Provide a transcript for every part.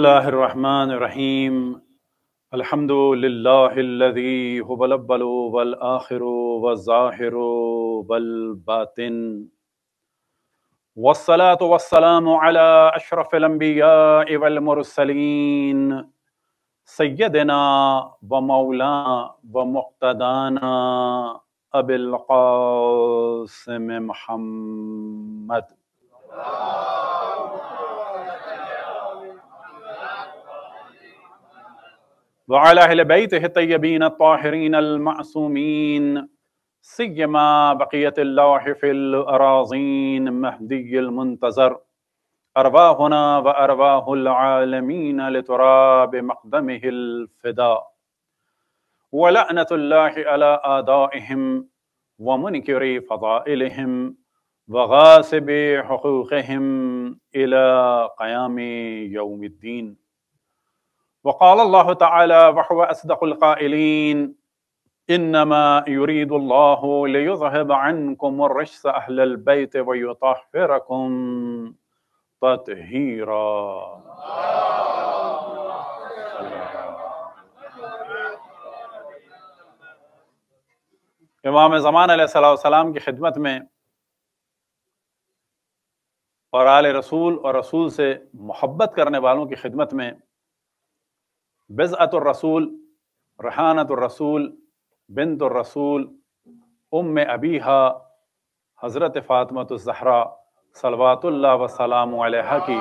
रहीम अल्हम्दुलिल्लाहिल्लज़ी हुवल अव्वल वल आखिर व ज़ाहिर वल बातिन वस्सलातु वस्सलामु अला अशरफिल अंबिया वल मुरसलीन सय्यदना व मौलाना व मुक्तदाना अबिल कासिम मुहम्मद وعلى أهل بيته الطيبين الطاهرين المعصومين سيما بقية الله في الأراضين مهدي المنتظر أرواحنا وأرواح العالمين لتراب مقدمه الفداء ولعنة الله على آدائهم ومنكر فضائلهم وغاسب حقوقهم إلى قيام يوم الدين وقال الله تعالى وهو أصدق القائلين إنما يريد الله ليذهب عنكم الرجس أهل البيت ويطهركم تطهيرا امام زمان علیہ السلام کی خدمت میں اور آل رسول اور رسول سے محبت کرنے والوں کی خدمت میں रसूल बज़अतरसूल रहानतरसूल रसूल उम अबीहा हज़रत फ़ातमतज़हरा सलवातुल्ला वसलाम की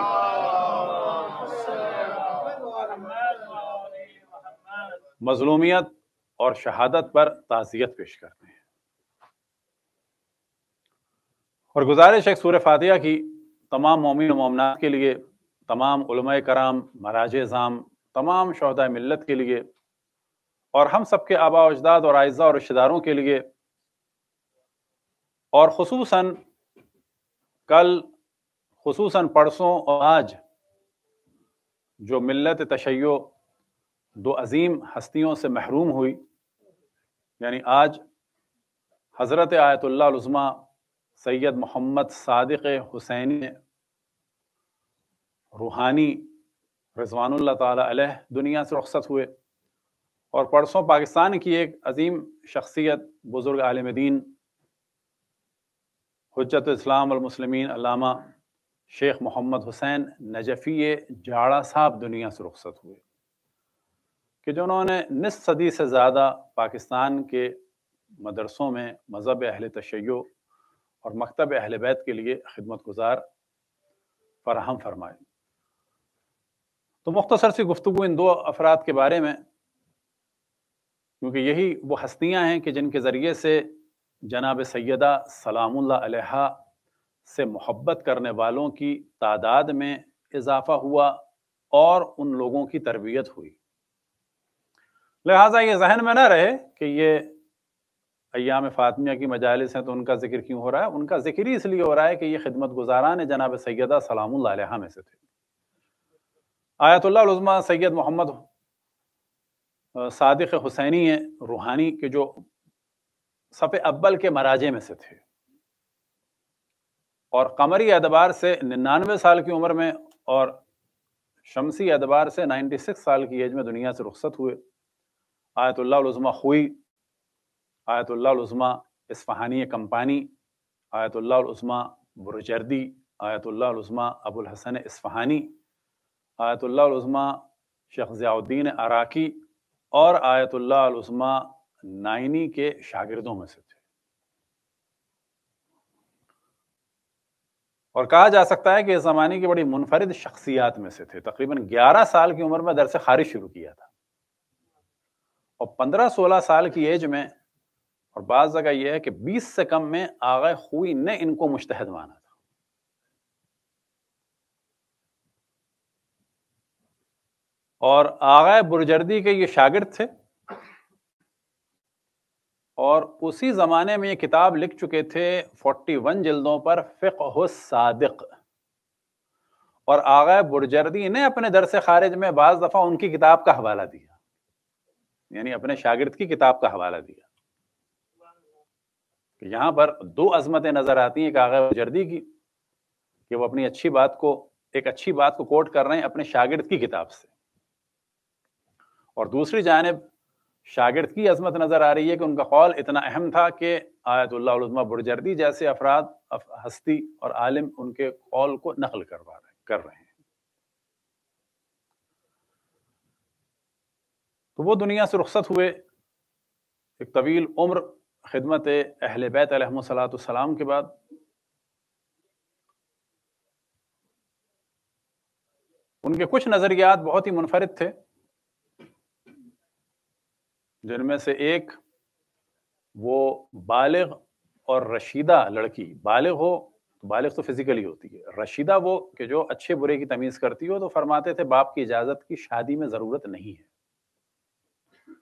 मजलूमियत और शहादत पर ताज़ियत पेश करते हैं और गुजारिश एक सूर फातिहा की तमाम मोमिन ममनात के लिए तमाम कराम मराज जाम तमाम शहदा मिलत के लिए और हम सब के आबा अजदाद और आयजा और रिश्तेदारों के लिए और खसूस कल खसूस परसों और आज जो मिलत तशैय दो अजीम हस्तियों से महरूम हुई यानी आज हज़रत आयतुल्लाज़मा सैयद मोहम्मद सदक़ हुसैन रूहानी रजवानुल्ला तह दुनिया से रख्सत हुए और परसों पाकिस्तान की एक अजीम शख्सियत बुज़ुर्ग आलम दीन हजरत इस्लाम मुसलमिन शेख मोहम्मद हुसैन नजफ़ी जाड़ा साहब दुनिया से रुखसत हुए कि जो उन्होंने निस सदी से ज़्यादा पाकिस्तान के मदरसों में मज़हब अहल तशैय और मकतब अहल बैत के लिए खिदमत गुजार फराहम फरमाई तो मुख्तसर सी गुफ्तु इन दो अफराद के बारे में क्योंकि यही वो हस्तियाँ हैं कि जिनके ज़रिए से जनाब सैदा सलामुल्ला से मोहब्बत करने वालों की तादाद में इजाफा हुआ और उन लोगों की तरबियत हुई लिहाजा ये जहन में ना रहे कि ये अयाम फ़ातमिया की मजालस हैं तो उनका जिक्र क्यों हो रहा है उनका जिक्र ही इसलिए हो रहा है कि ये खिदमत गुजारान जनाब सैदा सलामुल्ला में से थे आयतुल्लामा सैयद मोहम्मद सादिक हुसैनी रूहानी के जो सफ़े अब्बल के मराजे में से थे और कमरी एतबार से निन्यानवे साल की उम्र में और शमसी एतबार से 96 साल की एज में दुनिया से रुखसत हुए आयतुल्लामा हुई आयतुल्लामा इसफ़हानी कंपानी आयतुल्लामा बुरजर्दी आयतुल्लामा अबुल हसन इस्फहानी आयतुल्लास्मा शेख जयाउद्दीन अराकी और आयतुल्लास्मा नाइनी के शागिर्दों में से थे और कहा जा सकता है कि इस ज़माने की बड़ी मुनफरद शख्सियात में से थे तकरीबन 11 साल की उम्र में दर से खारिज शुरू किया था और 15-16 साल की एज में और बाज़ जगह यह है कि 20 से कम में आगे खुई ने इनको मुश्तहद माना था और आगा बुरजर्दी के ये शागिर्द थे और उसी ज़माने में ये किताब लिख चुके थे 41 जल्दों पर फ़िक सादिक और आगा बुरजर्दी ने अपने दर से खारिज में बाज़ दफ़ा उनकी किताब का हवाला दिया यानी अपने शागिर्द की किताब का हवाला दिया कि यहाँ पर दो अजमतें नज़र आती हैं एक आगे बुरजर्दी की कि वो अपनी अच्छी बात को एक अच्छी बात को कोट कर रहे हैं अपने शागिर्द की किताब से और दूसरी जानब शागिर्द की अजमत नज़र आ रही है कि उनका कौल इतना अहम था कि आयतुल्लामा बुरजर्दी जैसे अफराद हस्ती और आलिम उनके कौल को नकल करवा रहे कर रहे हैं तो वो दुनिया से रुखसत हुए एक तवील उम्र खिदमत अहल बैत सलाम के बाद उनके कुछ नज़रियात बहुत ही मुनफरद थे जिनमें से एक वो बालिग और रशीदा लड़की बालिग हो तो बालिग तो फिजिकली होती है रशीदा वो कि जो अच्छे बुरे की तमीज़ करती हो तो फरमाते थे बाप की इजाज़त की शादी में ज़रूरत नहीं है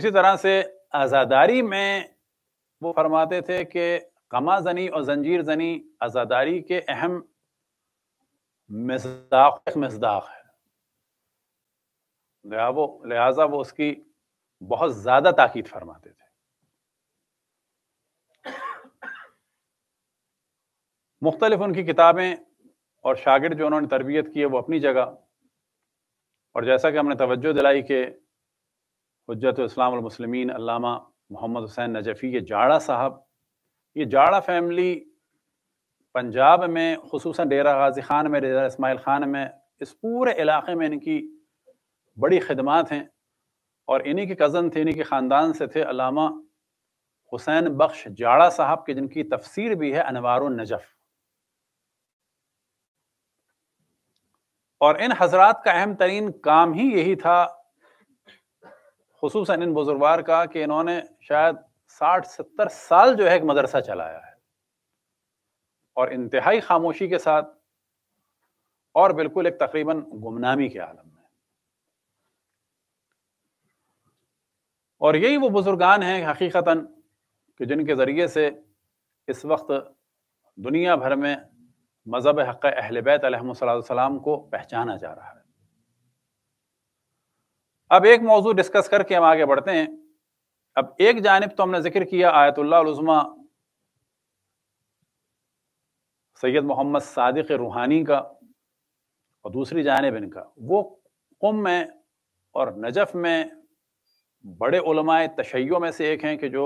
इसी तरह से आज़ादारी में वो फरमाते थे कि कमा जनी और जंजीर जनी आज़ादारी के अहम मजदाक मजदाक है लिहाजा वो लिहाजा वो उसकी बहुत ज्यादा ताकीद फरमाते थे मुख्तलिफ उनकी किताबें और शागिर्द जो उन्होंने तरबियत की है वो अपनी जगह और जैसा कि हमने तवज्जो दिलाई कि हजरत इस्लामसलमिन मोहम्मद हुसैन नजफ़ी ये जाड़ा साहब ये जाड़ा फैमिली पंजाब में खसूस डेरा गाजी खान में डेरा इसमाइल खान में इस पूरे इलाके में इनकी बड़ी खदमात हैं और इन्हीं के कज़न थे इन्हीं के ख़ानदान से थे अलामा हुसैन बख्श जाड़ा साहब के जिनकी तफसीर भी है अनवार नजफ और इन हजरात का अहम तरीन काम ही यही था खसूस इन बुजुर्गवार का कि इन्होंने शायद साठ सत्तर साल जो है एक मदरसा चलाया है और इंतहाई खामोशी के साथ और बिल्कुल एक तकरीबन गुमनामी के आलम और यही वो बुजुर्गान हैं हकीकता कि जिनके ज़रिए से इस वक्त दुनिया भर में मज़हब हक़ अहल बैत सलाम को पहचाना जा रहा है अब एक मौजू डिस्कस करके हम आगे बढ़ते हैं अब एक जानब तो हमने जिक्र किया आयतुल्लाज़मा सैयद मोहम्मद सदक़ रूहानी का और दूसरी जानब इनका वो कुम में और नजफ़ में बड़े तशैयों में से एक हैं कि जो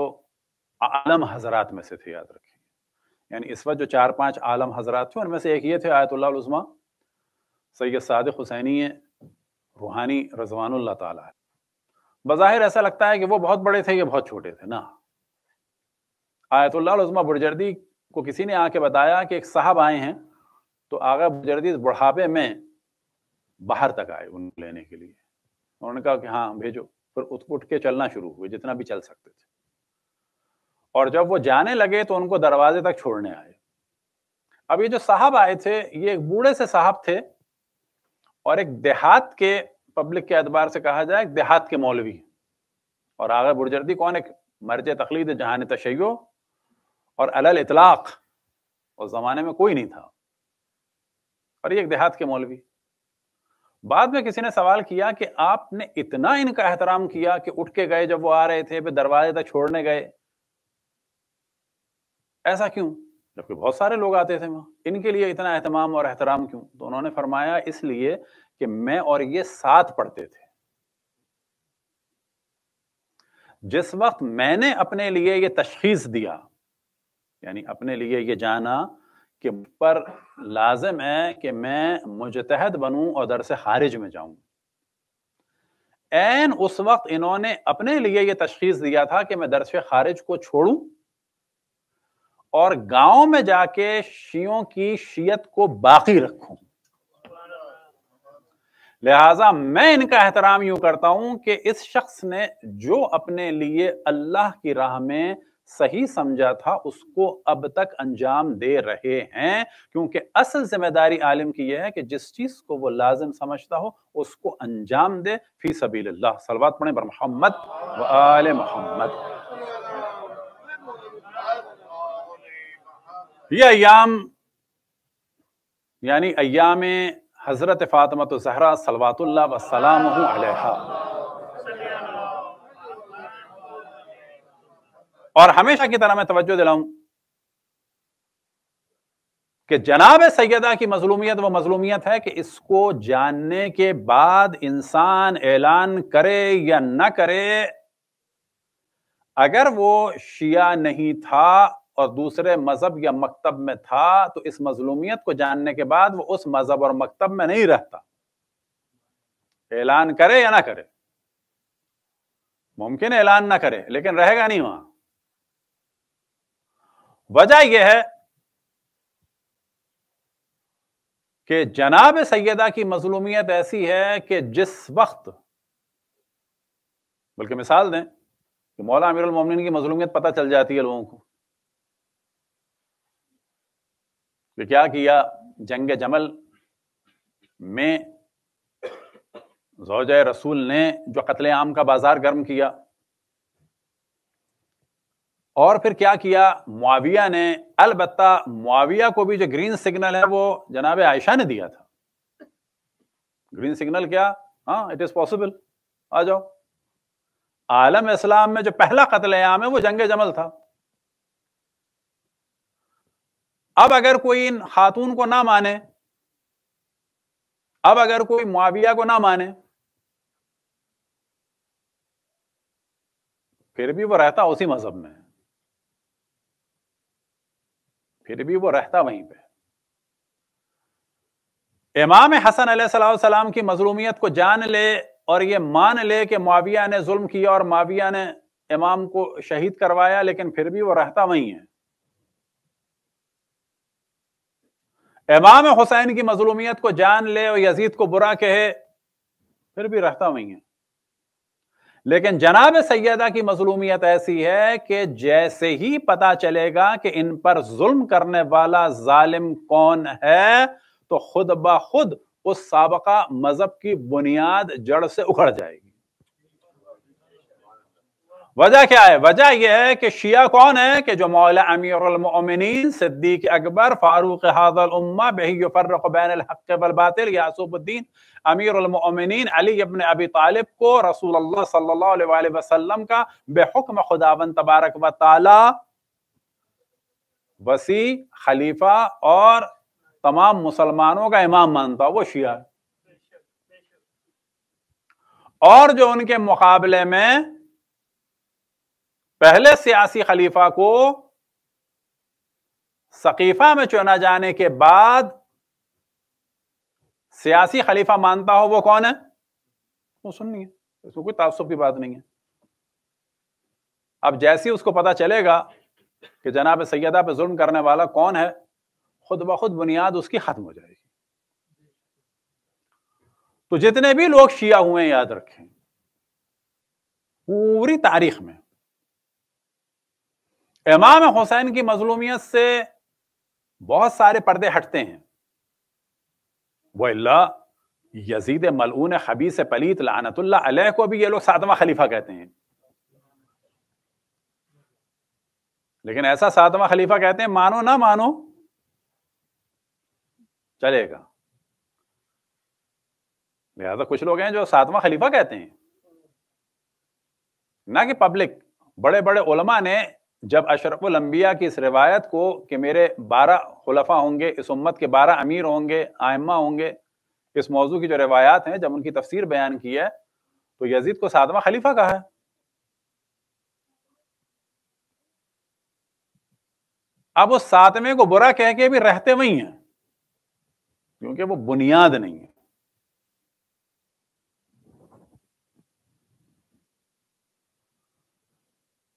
आलम हजरात में से थे याद रखें यानी इस वक्त जो चार पांच आलम हजरात थे उनमें से एक ये थे आयतुल्लाज़मा सैयद सादिक हुसैनी रूहानी रजवान ताला बज़ाहिर ऐसा लगता है कि वो बहुत बड़े थे ये बहुत छोटे थे ना आयतुल्लाज़मा बुरजर्दी को किसी ने आके बताया कि एक साहब आए हैं तो आगा बुरजर्दी बुढ़ापे में बाहर तक आए उनको लेने के लिए उन्होंने कहा कि हाँ भेजो फिर उठ उठ के चलना शुरू हुए जितना भी चल सकते थे और जब वो जाने लगे तो उनको दरवाजे तक छोड़ने आए अब ये जो साहब आए थे ये एक बूढ़े से साहब थे और एक देहात के पब्लिक के अतबार से कहा जाए देहात के मौलवी और आगे बुरजर्दी कौन एक मर्ज तकलीद जहान तशैयो और अलल इतलाक उस जमाने में कोई नहीं था और ये एक देहात के मौलवी बाद में किसी ने सवाल किया कि आपने इतना इनका एहतराम किया कि उठ के गए जब वो आ रहे थे फिर दरवाजे तक छोड़ने गए ऐसा क्यों जबकि बहुत सारे लोग आते थे वहां इनके लिए इतना एहतमाम और एहतराम क्यों तो उन्होंने फरमाया इसलिए कि मैं और ये साथ पढ़ते थे जिस वक्त मैंने अपने लिए ये तशखीस दिया यानी अपने लिए ये जाना कि पर लाजम है कि मैं मुजतहद बनूं और दर से खारिज में जाऊं एन उस वक्त इन्होंने अपने लिए यह तशखीस दिया था कि मैं दरस खारिज को छोड़ू और गांव में जाके शियों की शियत को बाकी रखू लिहाजा मैं इनका एहतराम यूं करता हूं कि इस शख्स ने जो अपने लिए अल्लाह की राह में सही समझा था उसको अब तक अंजाम दे रहे हैं क्योंकि असल जिम्मेदारी आलिम की यह है कि जिस चीज को वो लाजिम समझता हो उसको अंजाम दे फी सबील सलवात पढ़े बर मोहम्मद वाल मोहम्मद ये अयाम यानी अयाम हजरत फातमत जहरा सलवातुल्ला वसलाम और हमेशा की तरह मैं तवज्जो दिलाऊं कि जनाब सैदा की मजलूमियत वो मजलूमियत है कि इसको जानने के बाद इंसान ऐलान करे या ना करे अगर वो शिया नहीं था और दूसरे मजहब या मकतब में था तो इस मजलूमियत को जानने के बाद वो उस मजहब और मकतब में नहीं रहता ऐलान करे या ना करे मुमकिन ऐलान ना करे लेकिन रहेगा नहीं वहां वजह यह है कि जनाब सैदा की मजलूमियत ऐसी है कि जिस वक्त बल्कि मिसाल दें कि मौला अमीर उलमिन की मजलूमियत पता चल जाती है लोगों को कि क्या किया जंग जमल में जोज रसूल ने जो आम का बाजार गर्म किया और फिर क्या किया मुआविया ने अलबत् मुआविया को भी जो ग्रीन सिग्नल है वो जनाब आयशा ने दिया था ग्रीन सिग्नल क्या हाँ इट इज पॉसिबल आ जाओ आलम इस्लाम में जो पहला कतलेआम है वो जंग जमल था अब अगर कोई इन खातून को ना माने अब अगर कोई मुआविया को ना माने फिर भी वो रहता उसी मजहब में फिर भी वो रहता वहीं पे इमाम हसन सलाम की मजलूमियत को जान ले और ये मान ले कि माविया ने जुल्म किया और माविया ने इमाम को शहीद करवाया लेकिन फिर भी वो रहता वहीं है इमाम हुसैन की मजलूमियत को जान ले और यजीद को बुरा कहे फिर भी रहता वहीं है लेकिन जनाब सैदा की मजलूमियत ऐसी है कि जैसे ही पता चलेगा कि इन पर जुल्म करने वाला जालिम कौन है तो खुद ब खुद उस सबका मजहब की बुनियाद जड़ से उखड़ जाएगी वजह क्या है वजह यह है कि शिया कौन है कि जो मौला अमीर सिद्दीक अकबर फारूक हाजल उम्मा बेही बैन हक वलबातिल अमीरमिन अली अबन अबी तालिब को रसूल अल्लाह सल्लल्लाहु अलैहि वसल्लम का बेहुक्म खुदावन तबारक व ताला वसी खलीफा और तमाम मुसलमानों का इमाम मानता वो शिया और जो उनके मुकाबले में पहले सियासी खलीफा को सकीफा में चुना जाने के बाद सियासी खलीफा मानता हो वो कौन है वो नहीं है इसमें कोई तासुब की बात नहीं है अब जैसे उसको पता चलेगा कि जनाब सैदा पे जुल्म करने वाला कौन है खुद ब खुद बुनियाद उसकी खत्म हो जाएगी तो जितने भी लोग शिया हुए हैं याद रखें पूरी तारीख में इमाम हुसैन की मजलूमियत से बहुत सारे पर्दे हटते हैं वल्ला यजीद मलून हबीस पलीत लानतुल्ला अलह को भी ये लोग सातवां खलीफा कहते हैं लेकिन ऐसा सातवां खलीफा कहते हैं मानो ना मानो चलेगा लिहाजा कुछ लोग हैं जो सातवां खलीफा कहते हैं ना कि पब्लिक बड़े बड़े उलमा ने जब अम्बिया की इस रिवायत को कि मेरे बारह खलफा होंगे इस उम्मत के बारह अमीर होंगे आयमा होंगे इस मौजू की जो रिवायात हैं जब उनकी तफसीर बयान की है तो यजीद को सातवा खलीफा कहा है अब उस सातवें को बुरा कह के भी रहते वही हैं क्योंकि वो बुनियाद नहीं है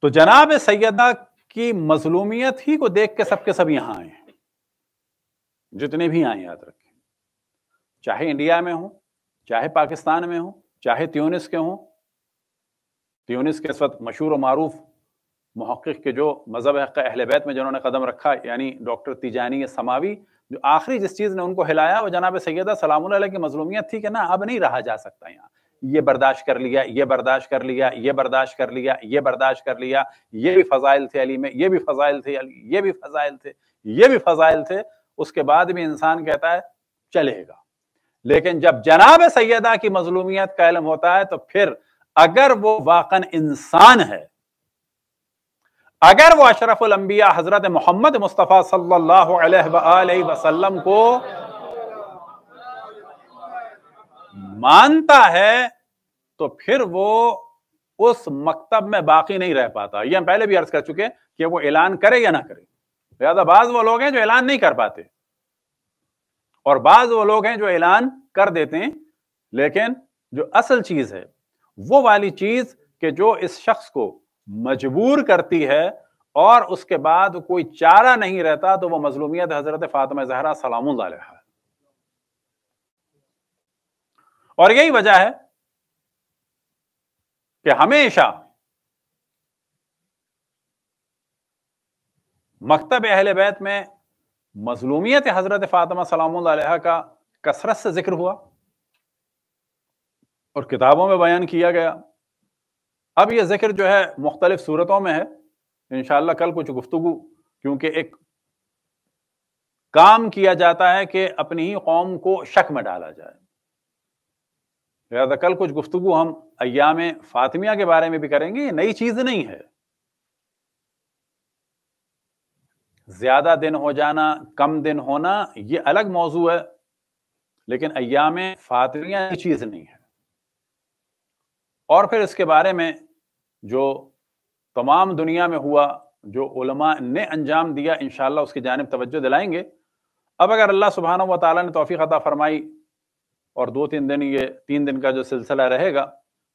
तो जनाब सैदा की मजलूमियत ही को देख के सबके सब यहां आए हैं जितने भी आए याद रखें चाहे इंडिया में हो चाहे पाकिस्तान में हो चाहे त्यूनिस के हों त्यूनिस के इस वक्त मशहूर और मरूफ महक़ के जो मज़हब अहल बैत में जिन्होंने कदम रखा यानी डॉक्टर तिजानी समावी जो आखिरी जिस चीज़ ने उनको हिलाया वो जनाब सैदा सलाम की मजलूमियत थी कि ना अब नहीं रहा जा सकता यहाँ ये बर्दाश्त कर लिया ये बर्दाश्त कर लिया ये बर्दाश्त कर लिया ये बर्दाश्त कर लिया ये भी फजाइल थे अली में ये भी फजाइल थे अली ये भी फजाइल थे ये भी फजाइल थे उसके बाद भी इंसान कहता है चलेगा लेकिन जब जनाब सैदा की मजलूमियत का इलम होता है तो फिर अगर वो वाकन इंसान है अगर वो अशरफुल अंबिया हजरत मोहम्मद मुस्तफ़ा सल्लल्लाहु अलैहि वसल्लम को मानता है तो फिर वो उस मकतब में बाकी नहीं रह पाता ये हम पहले भी अर्ज कर चुके कि वो ऐलान करे या ना करे लिहाजा बाज वो लोग हैं जो ऐलान नहीं कर पाते और बाज वो लोग हैं जो ऐलान कर देते हैं लेकिन जो असल चीज है वो वाली चीज के जो इस शख्स को मजबूर करती है और उसके बाद कोई चारा नहीं रहता तो वह मजलूमियत हजरत फातम जहरा सलाम है और यही वजह है कि हमेशा मकतब अहल बैत में मजलूमियत हजरत फातिमा सलाम का कसरत से जिक्र हुआ और किताबों में बयान किया गया अब यह जिक्र जो है मुख्तलिफ सूरतों में है इनशाला कल कुछ गुफ्तु क्योंकि एक काम किया जाता है कि अपनी ही कौम को शक में डाला जाए लिहाजा तो कल कुछ गुफ्तु हम अयाम फातमिया के बारे में भी करेंगे ये नई चीज नहीं है ज्यादा दिन हो जाना कम दिन होना ये अलग मौजू है लेकिन अयाम फातमिया ये चीज नहीं है और फिर इसके बारे में जो तमाम दुनिया में हुआ जो उलमा ने अंजाम दिया इन उसकी जानब तवज्जो दिलाएंगे अब अगर अल्लाह सुबहाना व ताली ने तोफ़ी खतः फरमाई और दो तीन दिन ये तीन दिन का जो सिलसिला रहेगा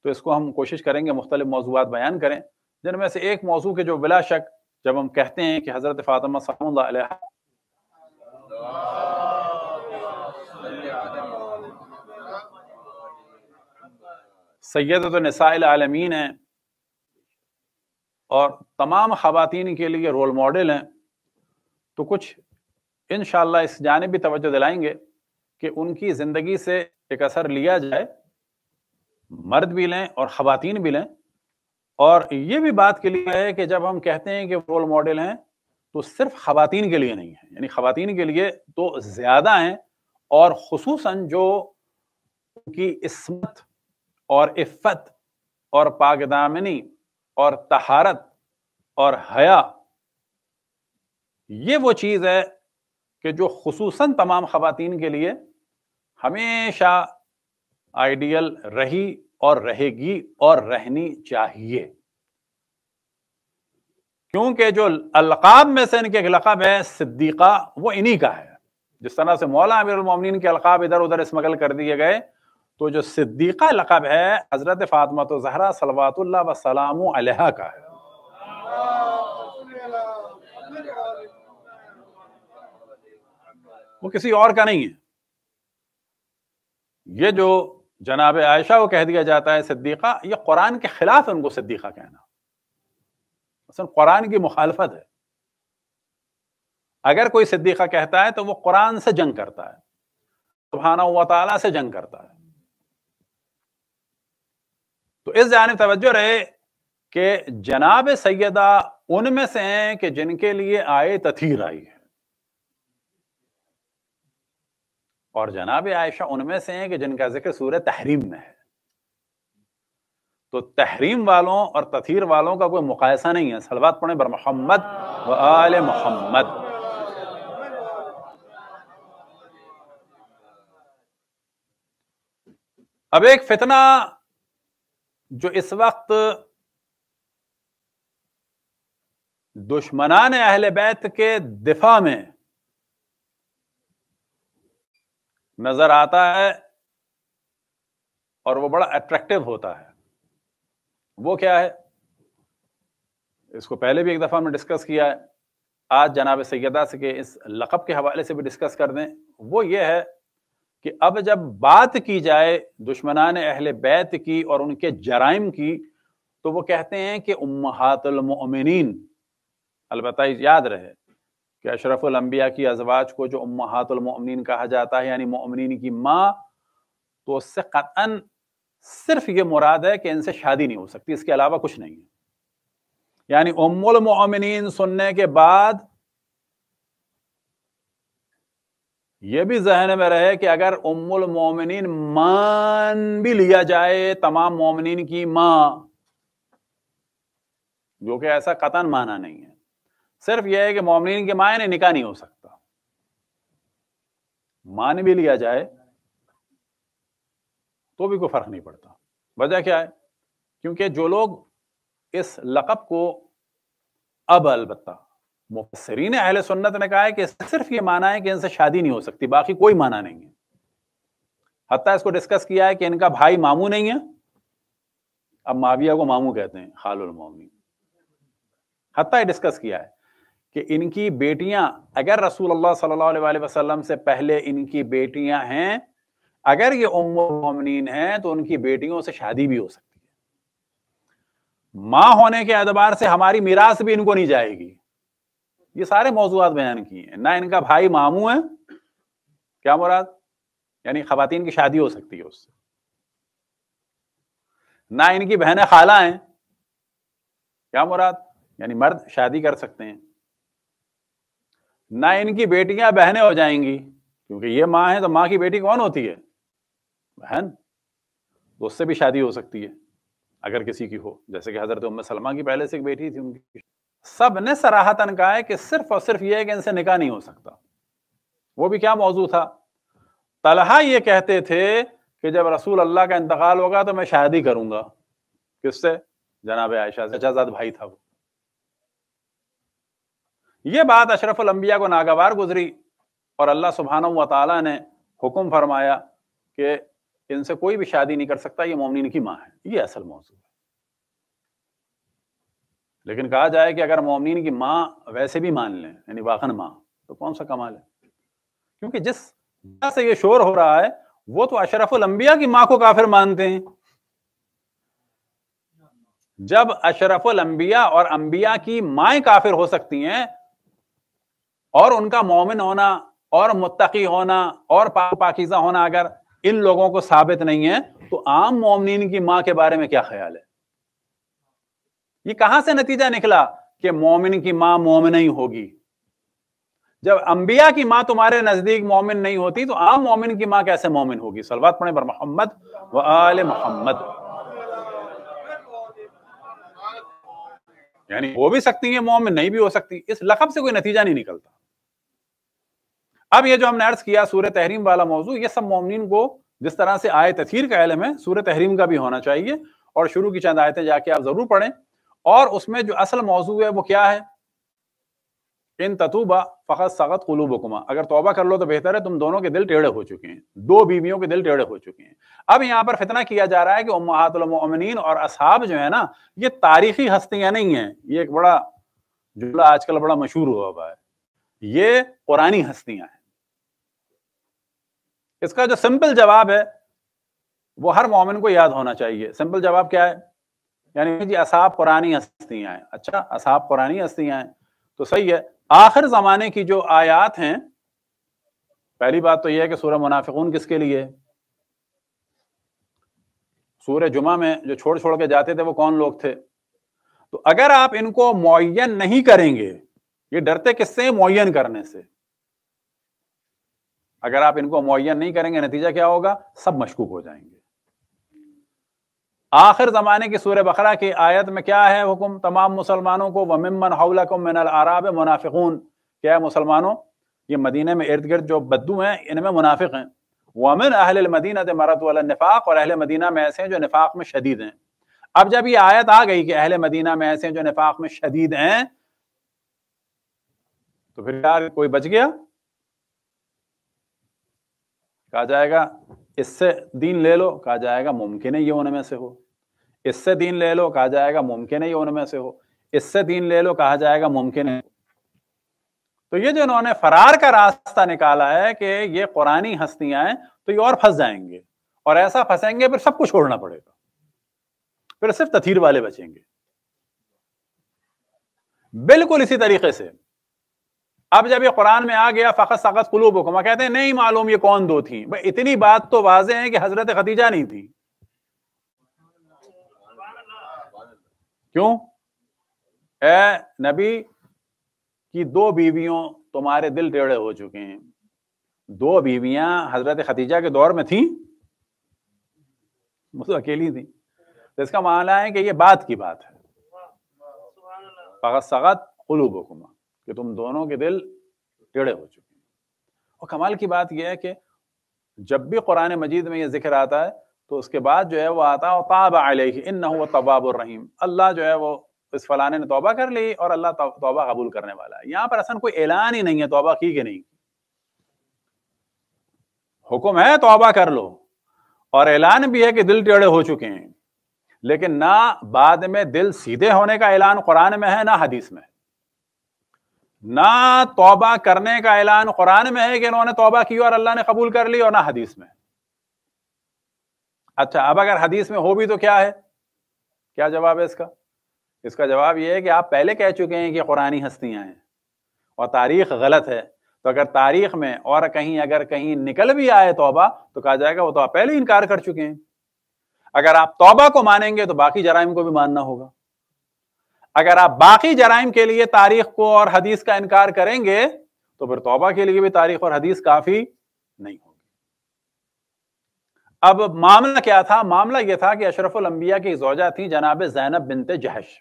तो इसको हम कोशिश करेंगे मुख्तलिफ मौजूद बयान करें जिनमें से एक मौजू के जो बिला शक जब हम कहते हैं कि हज़रत फ़ातिमा सल्ला सैद तो आलमीन हैं और तमाम ख़वान के लिए रोल मॉडल हैं तो कुछ इन इस जानब भी तोज्जो दिलाएंगे कि उनकी जिंदगी से एक असर लिया जाए मर्द भी लें और खातन भी लें और ये भी बात के लिए है कि जब हम कहते हैं कि रोल मॉडल हैं तो सिर्फ खातन के लिए नहीं है यानी खातन के लिए तो ज़्यादा हैं और खसूस जो उनकी इसमत और इफ़त और पागदामिनी और तहारत और हया ये वो चीज़ है कि जो खसूस तमाम ख़वान के लिए हमेशा आइडियल रही और रहेगी और रहनी चाहिए क्योंकि जो अलकाब में से इनके एक लकब है सिद्दीक़ा वो इन्हीं का है जिस तरह से मौला उमिन के अलकाब इधर उधर स्मगल कर दिए गए तो जो सिद्दीक़ा लकब है हज़रत फ़ातमत तो जहरा सलवात वसलाम का है वो किसी और का नहीं है ये जो जनाब आयशा को कह दिया जाता है सिद्दीक़ा ये कुरान के खिलाफ उनको सिद्दीक़ा कहना असल कुरान की मुखालफत है अगर कोई सिद्दीक़ा कहता है तो वो कुरान से जंग करता है सुबहाना वाली से जंग करता है तो इस जानब तवज्जो रहे कि जनाब सैदा उनमें से हैं कि जिनके लिए आए तथीर आई है और जनाब आयशा उनमें से हैं कि जिनका जिक्र सूर्य तहरीम में है तो तहरीम वालों और तथीर वालों का कोई मुकायसा नहीं है सलवात पढ़े बर मोहम्मद व आल मोहम्मद अब एक फितना जो इस वक्त दुश्मनान अहल बैत के दिफा में नजर आता है और वो बड़ा अट्रैक्टिव होता है वो क्या है इसको पहले भी एक दफ़ा हमने डिस्कस किया है आज जनाब सैदा से के इस लक़ब के हवाले से भी डिस्कस कर दें वो ये है कि अब जब बात की जाए दुश्मनान अहल बैत की और उनके जराइम की तो वो कहते हैं कि उम्मातमिन अलबत् याद रहे कि अशरफुलम्बिया की अजवाज को जो उम्मातुलमिन कहा जाता है यानी ममिन की माँ तो उससे कतन सिर्फ ये मुराद है कि इनसे शादी नहीं हो सकती इसके अलावा कुछ नहीं है यानी मोमिन सुनने के बाद यह भी जहन में रहे कि अगर उम्मुलमिन मान भी लिया जाए तमाम मोमिन की माँ जो कि ऐसा कतन माना नहीं है सिर्फ यह है कि मोमिन के मायने निका नहीं हो सकता मान भी लिया जाए तो भी कोई फर्क नहीं पड़ता वजह क्या है क्योंकि जो लोग इस लकब को अब अलबत्ता मुफसरीन अहल सुन्नत ने कहा है कि सिर्फ ये माना है कि इनसे शादी नहीं हो सकती बाकी कोई माना नहीं है हत्या इसको डिस्कस किया है कि इनका भाई मामू नहीं है अब माविया को मामू कहते हैं खालुल मामी डिस्कस किया है कि इनकी बेटियां अगर रसूल अल्लाह सल्लल्लाहु अलैहि वसल्लम से पहले इनकी बेटियां हैं अगर ये उमनिन हैं तो उनकी बेटियों से शादी भी हो सकती है माँ होने के एतबार से हमारी मिरास भी इनको नहीं जाएगी ये सारे मौजूद बयान किए हैं ना इनका भाई मामू है क्या मुराद यानी खातन की शादी हो सकती है उससे ना इनकी बहनें खाला हैं क्या मुराद यानी मर्द शादी कर सकते हैं ना इनकी बेटियां बहनें हो जाएंगी क्योंकि ये माँ है तो माँ की बेटी कौन होती है बहन तो उससे भी शादी हो सकती है अगर किसी की हो जैसे कि हजरत उम्म सलमा की पहले से एक बेटी थी उनकी सब ने सराहतन कहा है कि सिर्फ और सिर्फ ये है कि इनसे निकाह नहीं हो सकता वो भी क्या मौजू था तलहा ये कहते थे कि जब रसूल अल्लाह का इंतकाल होगा तो मैं शादी करूंगा किससे जनाब आयशा से शहजाद भाई था वो ये बात अशरफुल अम्बिया को नागवार गुजरी और अल्लाह सुबहाना व ने हुक्म फरमाया कि इनसे कोई भी शादी नहीं कर सकता ये मोमिन की माँ है ये असल मौजूद है लेकिन कहा जाए कि अगर मोमिन की माँ वैसे भी मान लें यानी वाहन माँ तो कौन सा कमाल है क्योंकि जिस से ये शोर हो रहा है वो तो अशरफुल अम्बिया की माँ को काफिर मानते हैं जब अशरफुल अम्बिया और अम्बिया की माए काफिर हो सकती हैं और उनका मोमिन होना और मुत्तकी होना और पा, पाकिजा होना अगर इन लोगों को साबित नहीं है तो आम मोमिन की माँ के बारे में क्या ख्याल है ये कहां से नतीजा निकला कि मोमिन की माँ मोमिन ही होगी जब अंबिया की माँ तुम्हारे नजदीक मोमिन नहीं होती तो आम मोमिन की माँ कैसे मोमिन होगी सलवात पढ़े पर मोहम्मद व आल मोहम्मद यानी हो भी सकती है मोमिन नहीं भी हो सकती इस लखब से कोई नतीजा नहीं निकलता अब ये जो हमने अर्ज किया सूर्य तहरीम वाला मौजू ये सब मोमिन को जिस तरह से आए तथीर का इलम है सूर्य तहरीम का भी होना चाहिए और शुरू की चंद आयतें जाके आप जरूर पढ़ें और उसमें जो असल मौजू है वो क्या है इन ततूबा फ़कत सगत कुमा अगर तोबा कर लो तो बेहतर है तुम दोनों के दिल टेढ़े हो चुके हैं दो बीवियों के दिल टेढ़े हो चुके हैं अब यहाँ पर फितना किया जा रहा है कि उमहातुलमिन और असहाब जो है ना ये तारीखी हस्तियां नहीं है ये एक बड़ा जुमला आजकल बड़ा मशहूर हुआ हुआ है ये पुरानी हस्तियां हैं इसका जो सिंपल जवाब है वो हर मोमिन को याद होना चाहिए सिंपल जवाब क्या है यानी जी असाब पुरानी हस्तियां हैं अच्छा असाब पुरानी हस्तियां हैं तो सही है आखिर जमाने की जो आयात हैं पहली बात तो यह है कि सूर्य मुनाफिकून किसके लिए सूर्य जुमा में जो छोड़ छोड़ के जाते थे वो कौन लोग थे तो अगर आप इनको मुन नहीं करेंगे ये डरते किससे मुन करने से अगर आप इनको मुहैया नहीं करेंगे नतीजा क्या होगा सब मशकूक हो जाएंगे आखिर जमाने की सूर्य बकरा की आयत में क्या है हुक्म तमाम मुसलमानों को वमन हौलकुम मिनल आराब मुनाफिकून क्या है मुसलमानों ये मदीने में इर्द गिर्द जो बद्दू हैं इनमें मुनाफिक हैं वमिन अहल मदीना मरत नफाक और अहल मदीना में ऐसे हैं जो नफाक में शदीद हैं अब जब ये आयत आ गई कि अहल मदीना में ऐसे हैं जो नफाक में शदीद हैं तो फिर यार कोई बच गया कहा जाएगा इससे दीन ले लो कहा जाएगा मुमकिन ही ये उनमें से हो इससे दीन ले लो कहा जाएगा मुमकिन ही उनमें से हो इससे दीन ले लो कहा जाएगा मुमकिन है तो ये जो इन्होंने फरार का रास्ता निकाला है कि ये कुरानी हस्तियां हैं तो ये और फंस जाएंगे और ऐसा फंसेंगे फिर सबको छोड़ना पड़ेगा फिर सिर्फ तथीर वाले बचेंगे बिल्कुल इसी तरीके से अब जब ये कुरान में आ गया फ़कत सकत कुलूब हुकुमा कहते हैं नहीं मालूम ये कौन दो थी भाई इतनी बात तो वाज है कि हजरत खदीजा नहीं थी क्यों ए नबी की दो बीवियों तुम्हारे दिल टेढ़े हो चुके हैं दो बीवियां हजरत खदीजा के दौर में थी मुझे तो अकेली थी तो इसका मानना है कि ये बात की बात है फगत सगत कुलूब हुकुमा कि तुम दोनों के दिल टेढ़े हो चुके हैं और कमाल की बात यह है कि जब भी कुरान मजीद में यह जिक्र आता है तो उसके बाद जो है वो आता है ताब अलह इन न रहीम अल्लाह जो है वो इस फलाने ने तोबा कर ली और अल्लाह तोबा कबूल करने वाला है यहाँ पर असल कोई ऐलान ही नहीं है तोबा की कि नहीं हुक्म है तोबा कर लो और ऐलान भी है कि दिल टेढ़े हो चुके हैं लेकिन ना बाद में दिल सीधे होने का ऐलान कुरान में है ना हदीस में है ना तोबा करने का ऐलान कुरान में है कि इन्होंने तोबा की और अल्लाह ने कबूल कर ली और ना हदीस में अच्छा अब अगर हदीस में हो भी तो क्या है क्या जवाब है इसका इसका जवाब यह है कि आप पहले कह चुके हैं कि कुरानी हस्तियां हैं और तारीख गलत है तो अगर तारीख में और कहीं अगर कहीं निकल भी आए तोबा तो कहा जाएगा वो तो आप पहले इनकार कर चुके हैं अगर आप तोबा को मानेंगे तो बाकी जराइम को भी मानना होगा अगर आप बाकी जराइम के लिए तारीख को और हदीस का इनकार करेंगे तो फिर तोबा के लिए भी तारीख और हदीस काफी नहीं होगी अब मामला क्या था मामला यह था कि अशरफुल अंबिया की जोजा थी जनाब जैनब बिनते जहश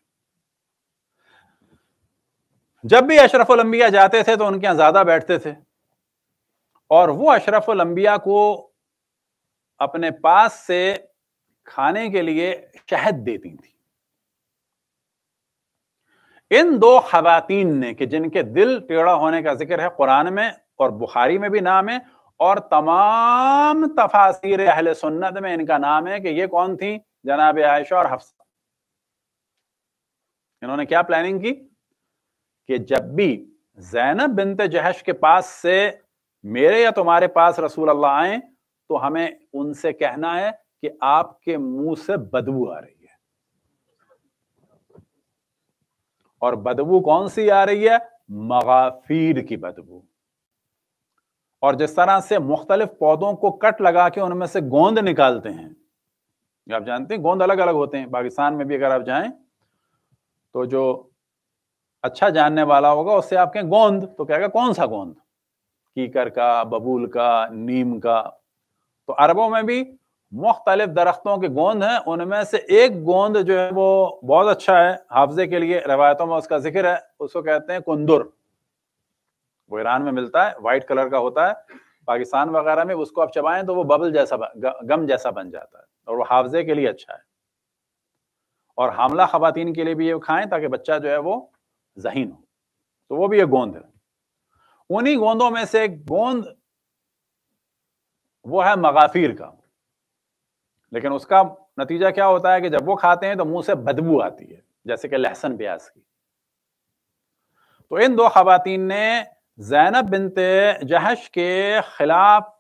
जब भी अशरफुल अंबिया जाते थे तो उनके यहां ज्यादा बैठते थे और वो अशरफुल अंबिया को अपने पास से खाने के लिए शहद देती थी इन दो खवतिन ने कि जिनके दिल टेढ़ा होने का जिक्र है कुरान में और बुखारी में भी नाम है और तमाम तफासिर अहल सुन्नत में इनका नाम है कि ये कौन थी जनाब आयशा और हफ्सा इन्होंने क्या प्लानिंग की कि जब भी जैनब बिनते जहश के पास से मेरे या तुम्हारे पास रसूल अल्लाह आए तो हमें उनसे कहना है कि आपके मुंह से बदबू आ रही और बदबू कौन सी आ रही है मगाफीर की बदबू और जिस तरह से मुख्तलिफ पौधों को कट लगा के उनमें से गोंद निकालते हैं आप जानते हैं गोंद अलग अलग होते हैं पाकिस्तान में भी अगर आप जाएं तो जो अच्छा जानने वाला होगा उससे आपके गोंद तो कहेगा कौन सा गोंद कीकर का बबूल का नीम का तो अरबों में भी मुख्तलिफ दरख्तों के गोंद हैं उनमें से एक गोंद जो है वो बहुत अच्छा है हाफजे के लिए रवायतों में उसका जिक्र है उसको कहते हैं कुंदुर वो ईरान में मिलता है वाइट कलर का होता है पाकिस्तान वगैरह में उसको आप चबाएं तो वो बबल जैसा गम जैसा बन जाता है और वो हाफजे के लिए अच्छा है और हमला खातन के लिए भी ये खाएं ताकि बच्चा जो है वो जहीन हो तो वो भी एक गोंद है उन्हीं गोंदों में से एक गोंद वो है मगाफिर का लेकिन उसका नतीजा क्या होता है कि जब वो खाते हैं तो मुंह से बदबू आती है जैसे कि लहसन प्याज की तो इन दो खातन ने जैनब बिनते जहश के खिलाफ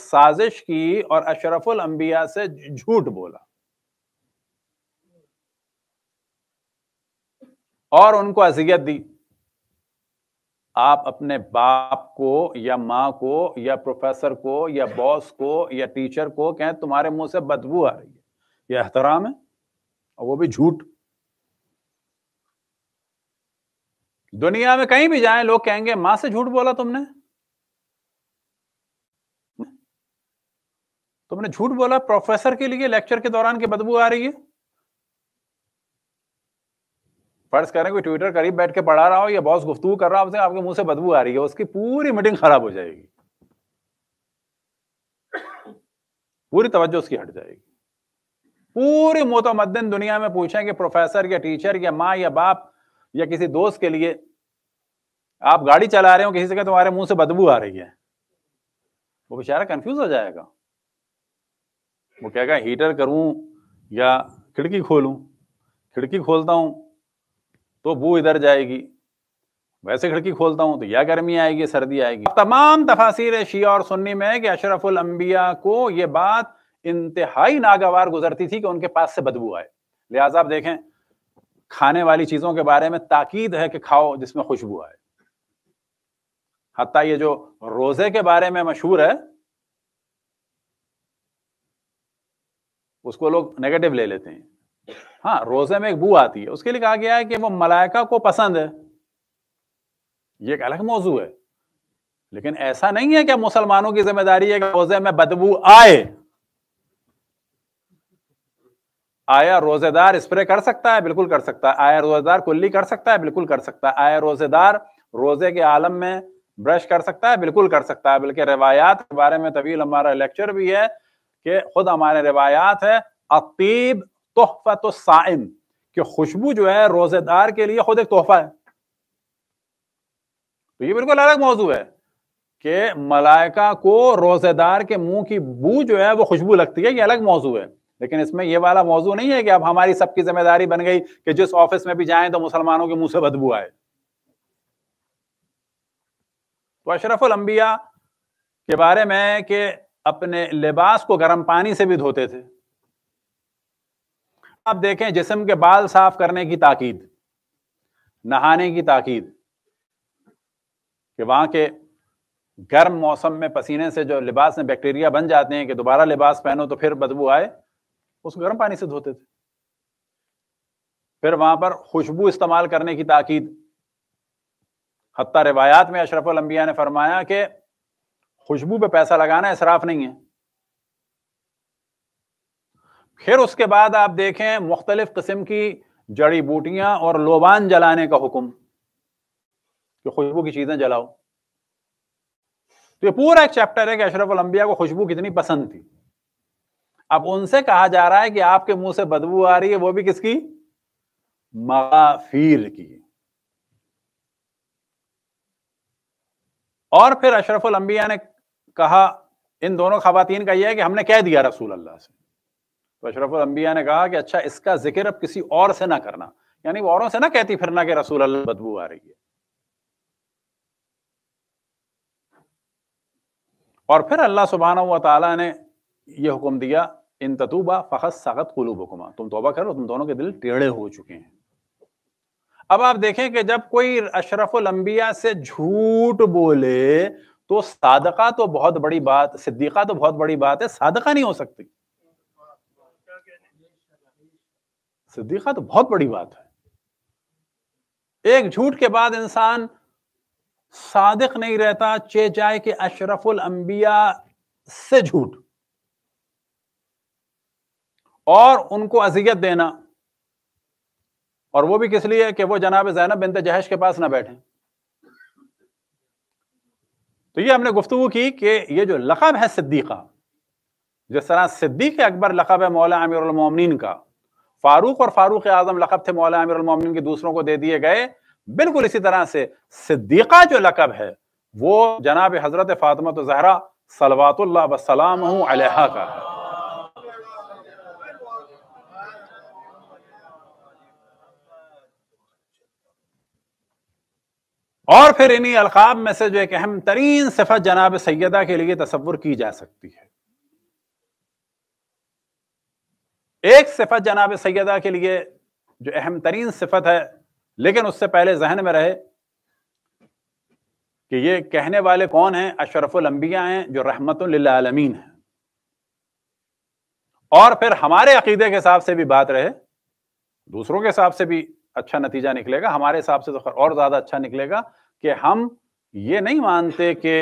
साजिश की और अशरफुल अंबिया से झूठ बोला और उनको अजियत दी आप अपने बाप को या माँ को या प्रोफेसर को या बॉस को या टीचर को कहें तुम्हारे मुंह से बदबू आ रही है यह एहतराम है और वो भी झूठ दुनिया में कहीं भी जाए लोग कहेंगे माँ से झूठ बोला तुमने तुमने झूठ बोला प्रोफेसर के लिए लेक्चर के दौरान की बदबू आ रही है फर्ज करें कोई ट्विटर करीब बैठ के पढ़ा रहा हो या बॉस गुफ्तु कर रहा हो आपसे आपके मुंह से बदबू आ रही है उसकी पूरी मीटिंग खराब हो जाएगी पूरी तवज्जो उसकी हट जाएगी पूरी मोतमदन दुनिया में पूछें कि प्रोफेसर या टीचर या माँ या बाप या किसी दोस्त के लिए आप गाड़ी चला रहे हो किसी से तुम्हारे मुंह से बदबू आ रही है वो बेचारा कंफ्यूज हो जाएगा वो कहेगा हीटर करूं या खिड़की खोलूं खिड़की खोलता हूं तो बू इधर जाएगी वैसे खिड़की खोलता हूं तो या गर्मी आएगी सर्दी आएगी तमाम तफासिर शिया और सुन्नी में कि अशरफुल अंबिया को ये बात इंतहाई नागवार गुजरती थी कि उनके पास से बदबू आए लिहाजा आप देखें खाने वाली चीजों के बारे में ताकीद है कि खाओ जिसमें खुशबू आए हती ये जो रोजे के बारे में मशहूर है उसको लोग नेगेटिव ले लेते हैं हाँ रोजे में एक बू आती है उसके लिए कहा गया है कि वो मलाइका को पसंद है ये एक अलग मौजू है लेकिन ऐसा नहीं है कि मुसलमानों की जिम्मेदारी है कि रोजे में बदबू आए आया रोजेदार स्प्रे कर सकता है बिल्कुल कर सकता है आया रोजेदार कुल्ली कर सकता है बिल्कुल कर सकता है आया रोजेदार रोजे के आलम में ब्रश कर सकता है बिल्कुल कर सकता है बल्कि रिवायात के बारे में तवील हमारा लेक्चर भी है कि खुद हमारे रिवायात है अतीब तोहफा तो साइम कि खुशबू जो है रोजेदार के लिए खुद एक तोहफा है तो ये बिल्कुल अलग मौजू है कि मलाइका को रोजेदार के मुंह की बू जो है वो खुशबू लगती है ये अलग मौजू है लेकिन इसमें यह वाला मौजू नहीं है कि अब हमारी सबकी जिम्मेदारी बन गई कि जिस ऑफिस में भी जाए तो मुसलमानों के मुंह से बदबू आए तो अशरफुल अंबिया के बारे में कि अपने लिबास को गर्म पानी से भी धोते थे आप देखें जिसम के बाल साफ करने की ताकीद नहाने की ताकीद कि वहां के गर्म मौसम में पसीने से जो लिबास में बैक्टीरिया बन जाते हैं कि दोबारा लिबास पहनो तो फिर बदबू आए उसको गर्म पानी से धोते थे फिर वहां पर खुशबू इस्तेमाल करने की ताकीद हती रिवायात में अशरफुल अम्बिया ने फरमाया कि खुशबू पे पैसा लगाना इसराफ नहीं है फिर उसके बाद आप देखें मुख्तलिफ किस्म की जड़ी बूटियां और लोबान जलाने का हुक्म कि खुशबू की चीजें जलाओ तो ये पूरा एक चैप्टर है कि अशरफ अलम्बिया को खुशबू कितनी पसंद थी अब उनसे कहा जा रहा है कि आपके मुंह से बदबू आ रही है वो भी किसकी मगाफीर की और फिर अशरफ अलम्बिया ने कहा इन दोनों खवातीन का यह है कि हमने कह दिया रसूल अल्लाह से तो अशरफुल अम्बिया ने कहा कि अच्छा इसका जिक्र अब किसी और से ना करना यानी वो औरों से ना कहती फिरना कि रसूल अल्लाह बदबू आ रही है और फिर अल्लाह सुबहाना तला ने यह हुक्म दिया इन ततूबा फ़खत सागत कुलूब हुकुमा तुम तोबा करो तुम दोनों के दिल टेढ़े हो चुके हैं अब आप देखें कि जब कोई अशरफुल अम्बिया से झूठ बोले तो सादका तो बहुत बड़ी बात सिद्दीका तो बहुत बड़ी बात है सादका नहीं हो सकती सिद्दीका तो बहुत बड़ी बात है एक झूठ के बाद इंसान सादिक नहीं रहता चे जाए कि अशरफुल अंबिया से झूठ और उनको अजियत देना और वो भी किस लिए कि वो जनाब जैनब बिनते जहेश के पास ना बैठे तो ये हमने गुफ्तु की कि ये जो लकब है सिद्दीका जिस तरह सिद्दीक अकबर लकब है मौला आमिर का फारूक और फारूक आजम लकब थे मौला अमीर उलमिन के दूसरों को दे दिए गए बिल्कुल इसी तरह से सिद्दीका जो लकब है वो जनाब हजरत फातमा तो जहरा सलवातुल्ला वसलाम अलहा का है और फिर इन्हीं अलकाब में से जो एक अहम तरीन सिफत जनाब सैदा के लिए तस्वुर की जा सकती है एक सिफत जनाब सैदा के लिए जो अहम तरीन सिफत है लेकिन उससे पहले जहन में रहे कि ये कहने वाले कौन हैं अशरफुलंबिया हैं जो रहमत आलमीन है और फिर हमारे अकीदे के हिसाब से भी बात रहे दूसरों के हिसाब से भी अच्छा नतीजा निकलेगा हमारे हिसाब से तो और ज़्यादा अच्छा निकलेगा कि हम ये नहीं मानते कि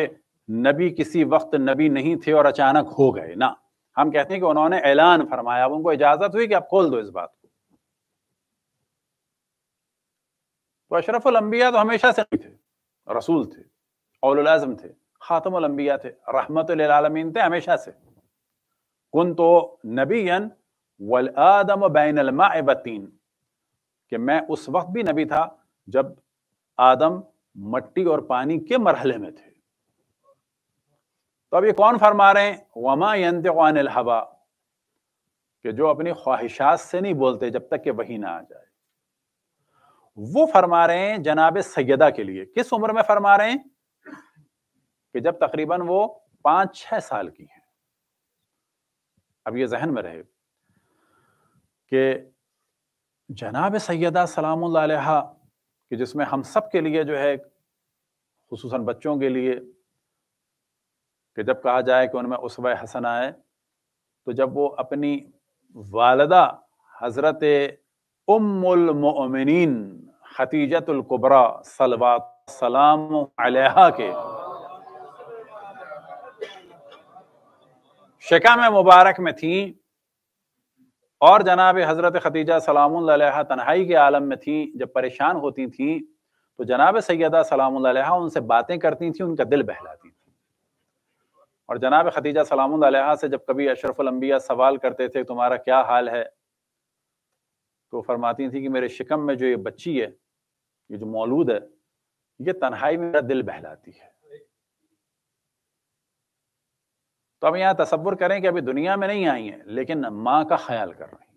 नबी किसी वक्त नबी नहीं थे और अचानक हो गए ना हम कहते हैं कि उन्होंने ऐलान फरमाया उनको इजाजत हुई कि आप खोल दो इस बात को तो अशरफुल तो हमेशा से थे रसूल थे औलाजम थे खातमुल थे रहमत आलमीन थे हमेशा से कुन तो नबीन वल आदम बैनलमाबतीन कि मैं उस वक्त भी नबी था जब आदम मट्टी और पानी के मरहले में थे तो अब ये कौन फरमा रहे हैं वमा यंतवान हवा कि जो अपनी ख्वाहिशात से नहीं बोलते जब तक कि वही ना आ जाए वो फरमा रहे हैं जनाब सैदा के लिए किस उम्र में फरमा रहे हैं कि जब तकरीबन वो पांच छह साल की हैं अब ये जहन में रहे कि जनाब सैदा सलाम कि जिसमें हम सब के लिए जो है खसूस बच्चों के लिए कि जब कहा जाए कि उनमें उस हसन आए तो जब वो अपनी वालदा हज़रत उमिन हतीजतुल्कुबरा सलवा सलाम के शिका में मुबारक में थी और जनाब हज़रत खतीजा सलाम तनहाई के आलम में थी जब परेशान होती थी तो जनाब सैदा सलाम उनसे बातें करती थी उनका दिल बहलाती और जनाब खदीजा सलाम से जब कभी अशरफलम्बिया सवाल करते थे तुम्हारा क्या हाल है तो फरमाती थी कि मेरे शिकम में जो ये बच्ची है ये जो मौलूद है ये तन्हाई में मेरा दिल बहलाती है तो हम यहाँ तस्वुर करें कि अभी दुनिया में नहीं आई है लेकिन माँ का ख्याल कर रही है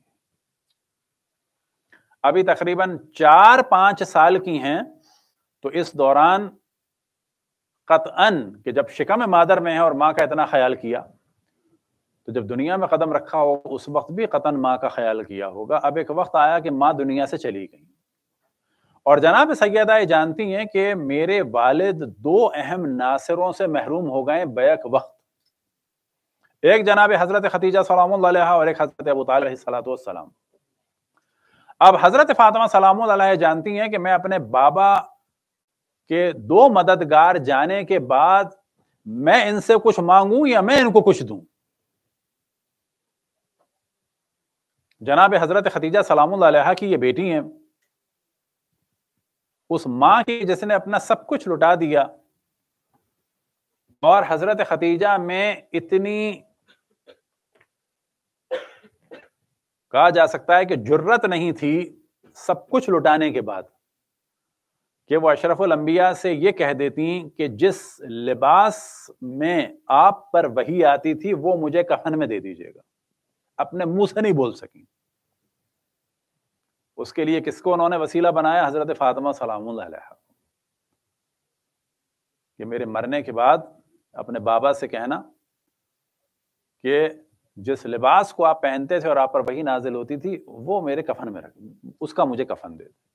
अभी तकरीबन चार पांच साल की हैं तो इस दौरान अन कि जब शिकम मादर में है और माँ का इतना ख्याल किया तो जब दुनिया में कदम रखा हो उस वक्त भी कतन माँ का ख्याल किया होगा अब एक वक्त आया कि माँ दुनिया से चली गई और जनाब सैदा ये जानती हैं कि मेरे वालिद दो अहम नासिरों से महरूम हो गए बैक वक्त एक जनाब हजरत खतीजा सलाम और एक हजरत अबू तलाम अब हजरत फातिमा सलाम जानती हैं कि मैं अपने बाबा कि दो मददगार जाने के बाद मैं इनसे कुछ मांगू या मैं इनको कुछ दू जनाब हजरत खतीजा सलाम की ये बेटी हैं उस माँ की जिसने अपना सब कुछ लुटा दिया और हजरत खतीजा में इतनी कहा जा सकता है कि जुर्रत नहीं थी सब कुछ लुटाने के बाद कि वो अशरफुल अम्बिया से ये कह देती कि जिस लिबास में आप पर वही आती थी वो मुझे कफन में दे दीजिएगा अपने मुंह से नहीं बोल सकी उसके लिए किसको उन्होंने वसीला बनाया हजरत फातिमा सलाम कि मेरे मरने के बाद अपने बाबा से कहना कि जिस लिबास को आप पहनते थे और आप पर वही नाजिल होती थी वो मेरे कफन में रख उसका मुझे कफन दे दो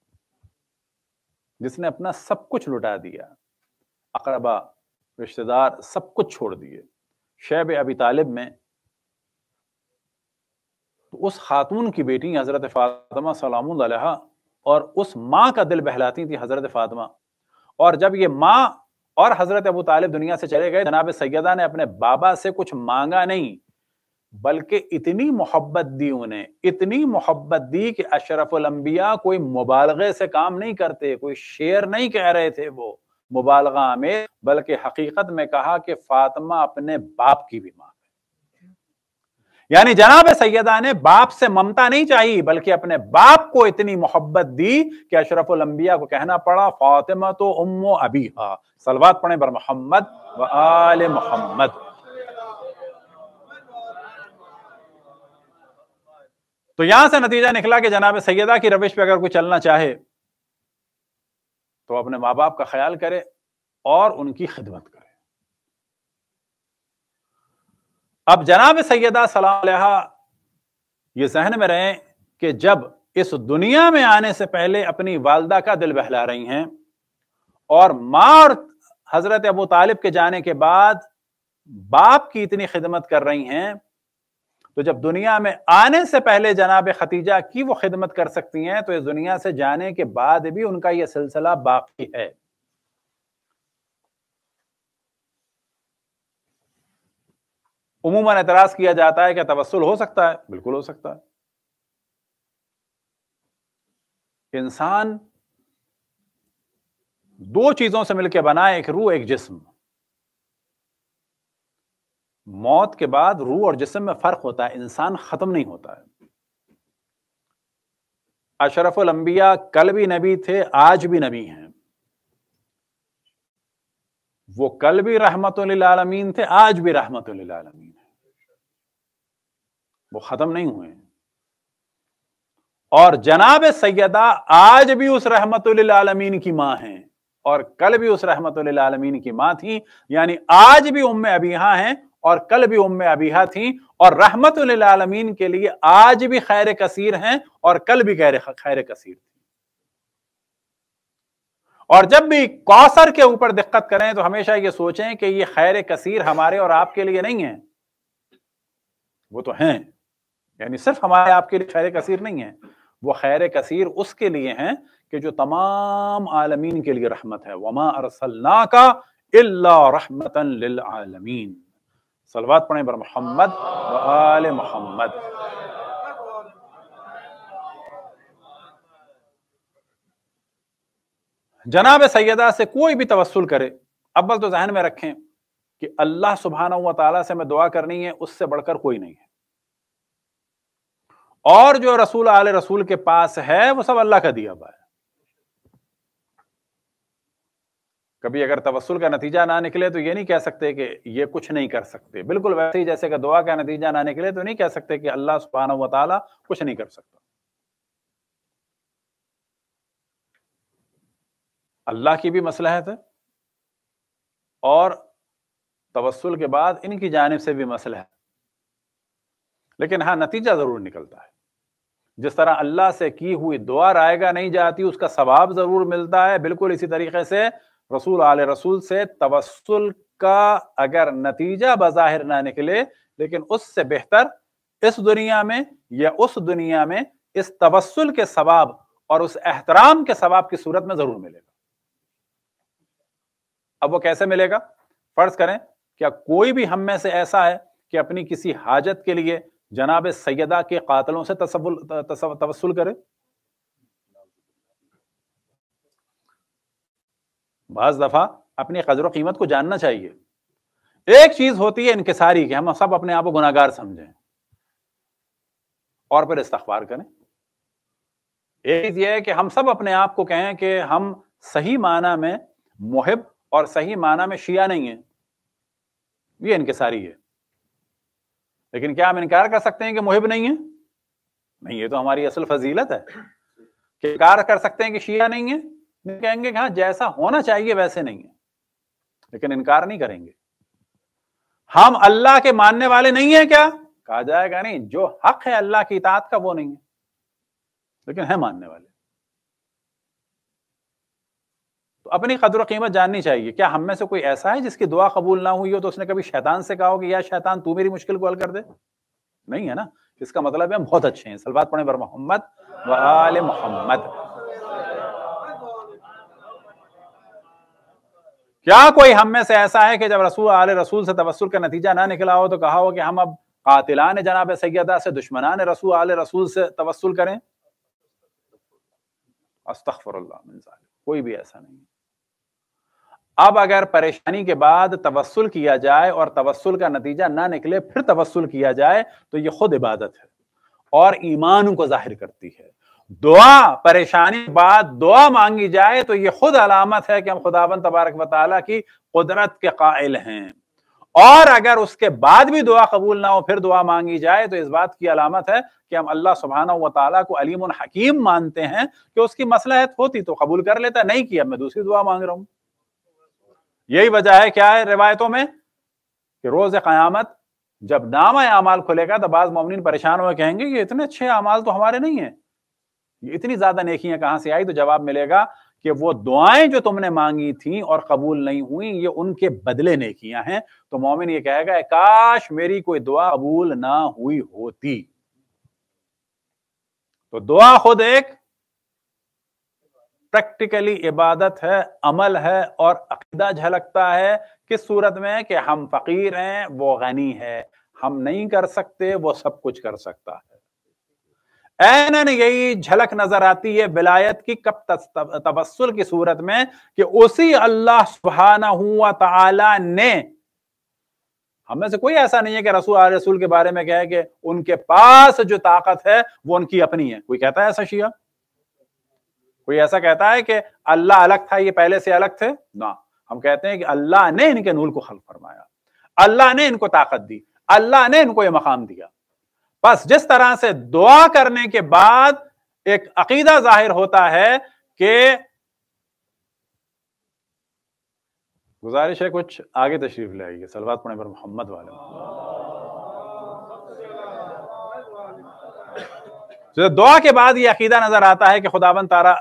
जिसने अपना सब कुछ लुटा दिया अकरबा रिश्तेदार सब कुछ छोड़ दिए शैब अबी तालिब में तो उस खातून की बेटी हज़रत फ़ातिमा सलाम और उस माँ का दिल बहलाती थी हज़रत फ़ातिमा और जब ये माँ और हज़रत अबू तालिब दुनिया से चले गए जनाब सैदा ने अपने बाबा से कुछ मांगा नहीं बल्कि इतनी मोहब्बत दी उन्हें इतनी मोहब्बत दी कि अशरफुल कोई मुबालगे से काम नहीं करते कोई शेर नहीं कह रहे थे वो मुबालगा में बल्कि हकीकत में कहा कि फातिमा अपने बाप की भी माँ यानी जनाब सैदा ने बाप से ममता नहीं चाहिए बल्कि अपने बाप को इतनी मोहब्बत दी कि अशरफुल को कहना पड़ा फातिमा तो उम्मो अबीहा सलवात पढ़े बर मोहम्मद व आल मोहम्मद तो यहां से नतीजा निकला कि जनाब सैदा की रविश पे अगर कोई चलना चाहे तो अपने माँ बाप का ख्याल करे और उनकी खिदमत करे अब जनाब सैदा सलाम ये जहन में रहे कि जब इस दुनिया में आने से पहले अपनी वालदा का दिल बहला रही हैं और माँ और हजरत अबू तालिब के जाने के बाद बाप की इतनी खिदमत कर रही हैं तो जब दुनिया में आने से पहले जनाब खतीजा की वो खिदमत कर सकती हैं तो इस दुनिया से जाने के बाद भी उनका यह सिलसिला बाकी है उमूमन एतराज किया जाता है कि तवसल हो सकता है बिल्कुल हो सकता है इंसान दो चीजों से मिलकर बना एक रूह एक जिस्म मौत के बाद रूह और जिसम में फर्क होता है इंसान खत्म नहीं होता है अशरफुल अंबिया कल भी नबी थे आज भी नबी हैं वो कल भी रहमत आलमीन थे आज भी रहमत आलमीन है वो खत्म नहीं हुए और जनाब सैदा आज भी उस रहमत आलमीन की मां हैं और कल भी उस रहमत आलमीन की मां थी यानी आज भी उम्म अबीहा हैं और कल भी उम्म अबीहा थी और रहमत आलमीन के लिए आज भी खैर कसीर हैं और कल भी खैर खैर कसीर थी और जब भी कौसर के ऊपर दिक्कत करें तो हमेशा ये सोचें कि ये खैर कसीर हमारे और आपके लिए नहीं है वो तो हैं यानी सिर्फ हमारे आपके लिए खैर कसीर नहीं है वो खैर कसीर उसके लिए हैं कि जो तमाम आलमीन के लिए रहमत है वमा अरसल्ला का रहमतन आलमीन सलवात पढ़ें बर मोहम्मद आल मोहम्मद जनाब सैदा से कोई भी तवसल करे अब्बल तो जहन में रखें कि अल्लाह सुबहाना हुआ तला से हमें दुआ करनी है उससे बढ़कर कोई नहीं है और जो रसूल आल रसूल के पास है वो सब अल्लाह का दिया हुआ है कभी अगर तवसल का नतीजा ना निकले तो ये नहीं कह सकते कि ये कुछ नहीं कर सकते बिल्कुल वैसे ही जैसे कि दुआ का नतीजा ना निकले तो नहीं कह सकते कि अल्लाह सुबहान वाली कुछ नहीं कर सकता अल्लाह की भी मसलहत है और तवसल के बाद इनकी जानब से भी है लेकिन हाँ नतीजा ज़रूर निकलता है जिस तरह अल्लाह से की हुई दुआ रायगा नहीं जाती उसका सवाब ज़रूर मिलता है बिल्कुल इसी तरीके से रसूल आल रसूल से तबसल का अगर नतीजा बाहिर ना निकले लेकिन उससे बेहतर इस दुनिया में या उस दुनिया में इस तवस्ल के सवाब और उस एहतराम के सवाब की सूरत में जरूर मिलेगा अब वो कैसे मिलेगा फर्ज करें क्या कोई भी हम में से ऐसा है कि अपनी किसी हाजत के लिए जनाब सैदा के कातलों से तवसल करे बाज दफा अपनी कदर कीमत को जानना चाहिए एक चीज होती है इनकसारी कि हम सब अपने आप को गुनागार समझें और फिर इस्तार करें एक चीज यह है कि हम सब अपने आप को कहें कि हम सही माना में मुहिब और सही माना में शिया नहीं है ये इनकसारी है लेकिन क्या हम इनकार कर सकते हैं कि मुहिब नहीं है नहीं ये तो हमारी असल फजीलत है कि इनकार कर सकते हैं कि शिया नहीं है कहेंगे कि हाँ जैसा होना चाहिए वैसे नहीं है लेकिन इनकार नहीं करेंगे हम अल्लाह के मानने वाले नहीं है क्या कहा जाएगा नहीं जो हक है अल्लाह की इतात का वो नहीं है लेकिन है मानने वाले तो अपनी कदर कीमत जाननी चाहिए क्या हम में से कोई ऐसा है जिसकी दुआ कबूल ना हुई हो तो उसने कभी शैतान से कहा हो कि या शैतान तू मेरी मुश्किल को हल कर दे नहीं है ना इसका मतलब है हम बहुत अच्छे हैं सलवात पढ़े बर मोहम्मद वाल मोहम्मद क्या कोई हम में से ऐसा है कि जब रसूल आल रसूल से तवसल का नतीजा ना निकला हो तो कहा हो कि हम अब कातिलान जनाब सैदा से दुश्मनान रसूल आल रसूल से तवसल करें कोई भी ऐसा नहीं अब अगर परेशानी के बाद तवसल किया जाए और तवसुल का नतीजा ना निकले फिर तवसल किया जाए तो ये खुद इबादत है और ईमान को जाहिर करती है दुआ परेशानी बाद दुआ मांगी जाए तो ये खुद अलामत है कि हम खुदाबन तबारक वाली की कुदरत के कायल हैं और अगर उसके बाद भी दुआ कबूल ना हो फिर दुआ मांगी जाए तो इस बात की अलामत है कि हम अल्लाह सुबहाना व को अलीम हकीम मानते हैं कि उसकी मसलहत होती तो कबूल कर लेता नहीं किया मैं दूसरी दुआ मांग रहा हूं यही वजह है क्या है रिवायतों में कि रोज क्यामत जब नामा अमाल खुलेगा तो बाज मोमिन परेशान हुए कहेंगे कि इतने अच्छे अमाल तो हमारे नहीं है ये इतनी ज्यादा नेकियां कहां से आई तो जवाब मिलेगा कि वो दुआएं जो तुमने मांगी थी और कबूल नहीं हुई ये उनके बदले नेकियां हैं तो मोमिन ये कहेगा काश मेरी कोई दुआ कबूल ना हुई होती तो दुआ खुद एक प्रैक्टिकली इबादत है अमल है और अकीदा झलकता है किस सूरत में कि हम फकीर हैं वो गनी है हम नहीं कर सकते वो सब कुछ कर सकता है एनन यही झलक नजर आती है बिलायत की कब तबसल की सूरत में कि उसी अल्लाह सुबहाना हुआ ताला ने हमें से कोई ऐसा नहीं है कि रसूल रसूल के बारे में कहे कि उनके पास जो ताकत है वो उनकी अपनी है कोई कहता है ऐसा शिया कोई ऐसा कहता है कि अल्लाह अलग था ये पहले से अलग थे ना हम कहते हैं कि अल्लाह ने इनके नूल को हल फरमाया अल्लाह ने इनको ताकत दी अल्लाह ने इनको ये मकाम दिया बस जिस तरह से दुआ करने के बाद एक अकीदा जाहिर होता है कि गुजारिश है कुछ आगे तशरीफ ले आइए सलवात पढ़ने पर मोहम्मद वाले तो दुआ के बाद ये अकीदा नजर आता है कि खुदाबंद तारा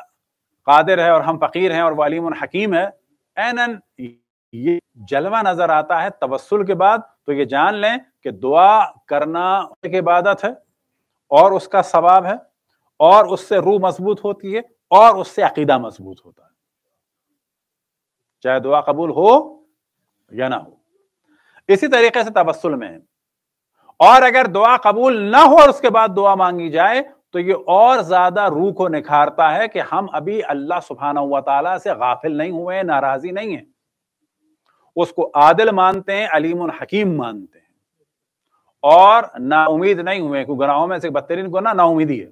कादिर है और हम फकीर हैं और वालीम हकीम है एन एन ये जलवा नजर आता है तबसल के बाद तो ये जान लें कि दुआ करना एक इबादत है और उसका सवाब है और उससे रूह मजबूत होती है और उससे अकीदा मजबूत होता है चाहे दुआ कबूल हो या ना हो इसी तरीके से तबस्ल में है और अगर दुआ कबूल ना हो और उसके बाद दुआ मांगी जाए तो ये और ज्यादा रूह को निखारता है कि हम अभी अल्लाह सुबहाना हुआ तला से गाफिल नहीं हुए नाराजी नहीं है उसको आदिल मानते हैं अलीम हकीम मानते हैं और नाउमीद नहीं हुए क्योंकि गुनाहों में से बदतरीन ना नाउमीदी है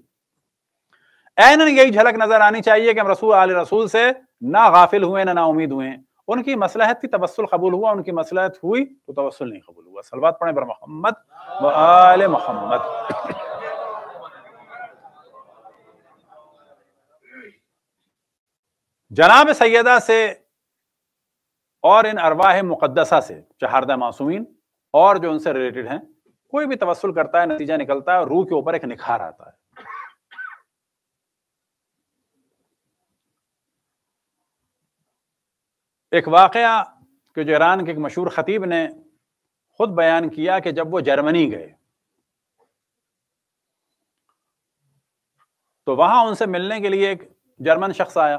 एन यही झलक नजर आनी चाहिए कि हम रसूल आल रसूल से ना गाफिल हुए ना नाउमीद हुए उनकी मसलहत थी तबसल कबूल हुआ उनकी मसलहत हुई तो तवसल नहीं कबूल हुआ सलवात पढ़े पर मोहम्मद आल मोहम्मद जनाब सैदा से और इन अरवाह मुकदसा से चहारदा मासूमिन और जो उनसे रिलेटेड हैं कोई भी तवसल करता है नतीजा निकलता है रूह के ऊपर एक निखार आता है एक वाक़ कि जो ईरान के एक मशहूर ख़तीब ने खुद बयान किया कि जब वो जर्मनी गए तो वहां उनसे मिलने के लिए एक जर्मन शख्स आया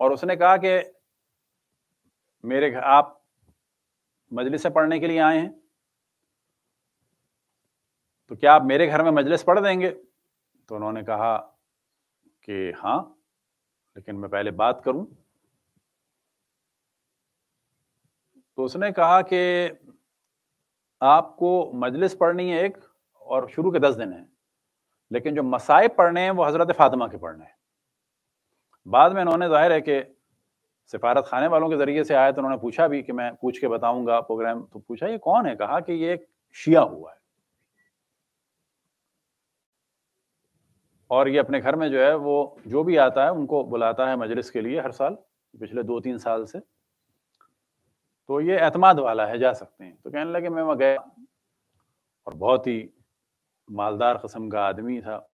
और उसने कहा कि मेरे घर आप मजलिस से पढ़ने के लिए आए हैं तो क्या आप मेरे घर में मजलिस पढ़ देंगे तो उन्होंने कहा कि हाँ लेकिन मैं पहले बात करूं तो उसने कहा कि आपको मजलिस पढ़नी है एक और शुरू के दस दिन हैं लेकिन जो मसाइब पढ़ने हैं वो हज़रत फ़ातिमा के पढ़ने हैं बाद में उन्होंने जाहिर है कि सिफारत खाने वालों के ज़रिए से आया तो उन्होंने पूछा भी कि मैं पूछ के बताऊंगा प्रोग्राम तो पूछा ये कौन है कहा कि ये शिया हुआ है और ये अपने घर में जो है वो जो भी आता है उनको बुलाता है मजलिस के लिए हर साल पिछले दो तीन साल से तो ये एतमाद वाला है जा सकते हैं तो कहने लगे मैं वह गया और बहुत ही मालदार कस्म का आदमी था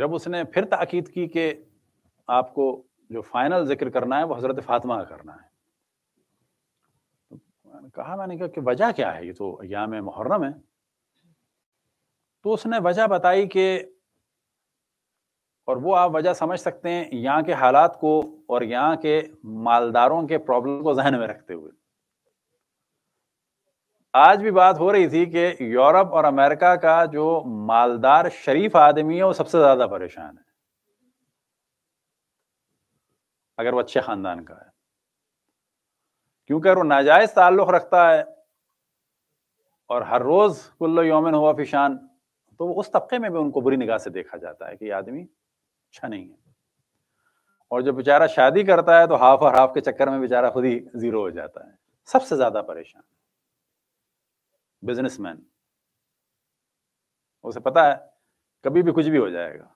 जब उसने फिर ताकीद की कि आपको जो फाइनल जिक्र करना है वो हजरत फातिमा का करना है तो मैंने कहा मैंने कहा कि वजह क्या है ये तो याम मुहर्रम है तो उसने वजह बताई कि और वो आप वजह समझ सकते हैं यहाँ के हालात को और यहाँ के मालदारों के प्रॉब्लम को जहन में रखते हुए आज भी बात हो रही थी कि यूरोप और अमेरिका का जो मालदार शरीफ आदमी है वो सबसे ज्यादा परेशान है अगर वो अच्छे खानदान का है क्योंकि अगर वो नाजायज ताल्लुक रखता है और हर रोज कुल्लो योमन हुआ फिशान तो उस तबके में भी उनको बुरी निगाह से देखा जाता है कि ये आदमी अच्छा नहीं है और जो बेचारा शादी करता है तो हाफ और हाफ के चक्कर में बेचारा खुद ही जीरो हो जाता है सबसे ज्यादा परेशान बिजनेसमैन उसे पता है कभी भी कुछ भी हो जाएगा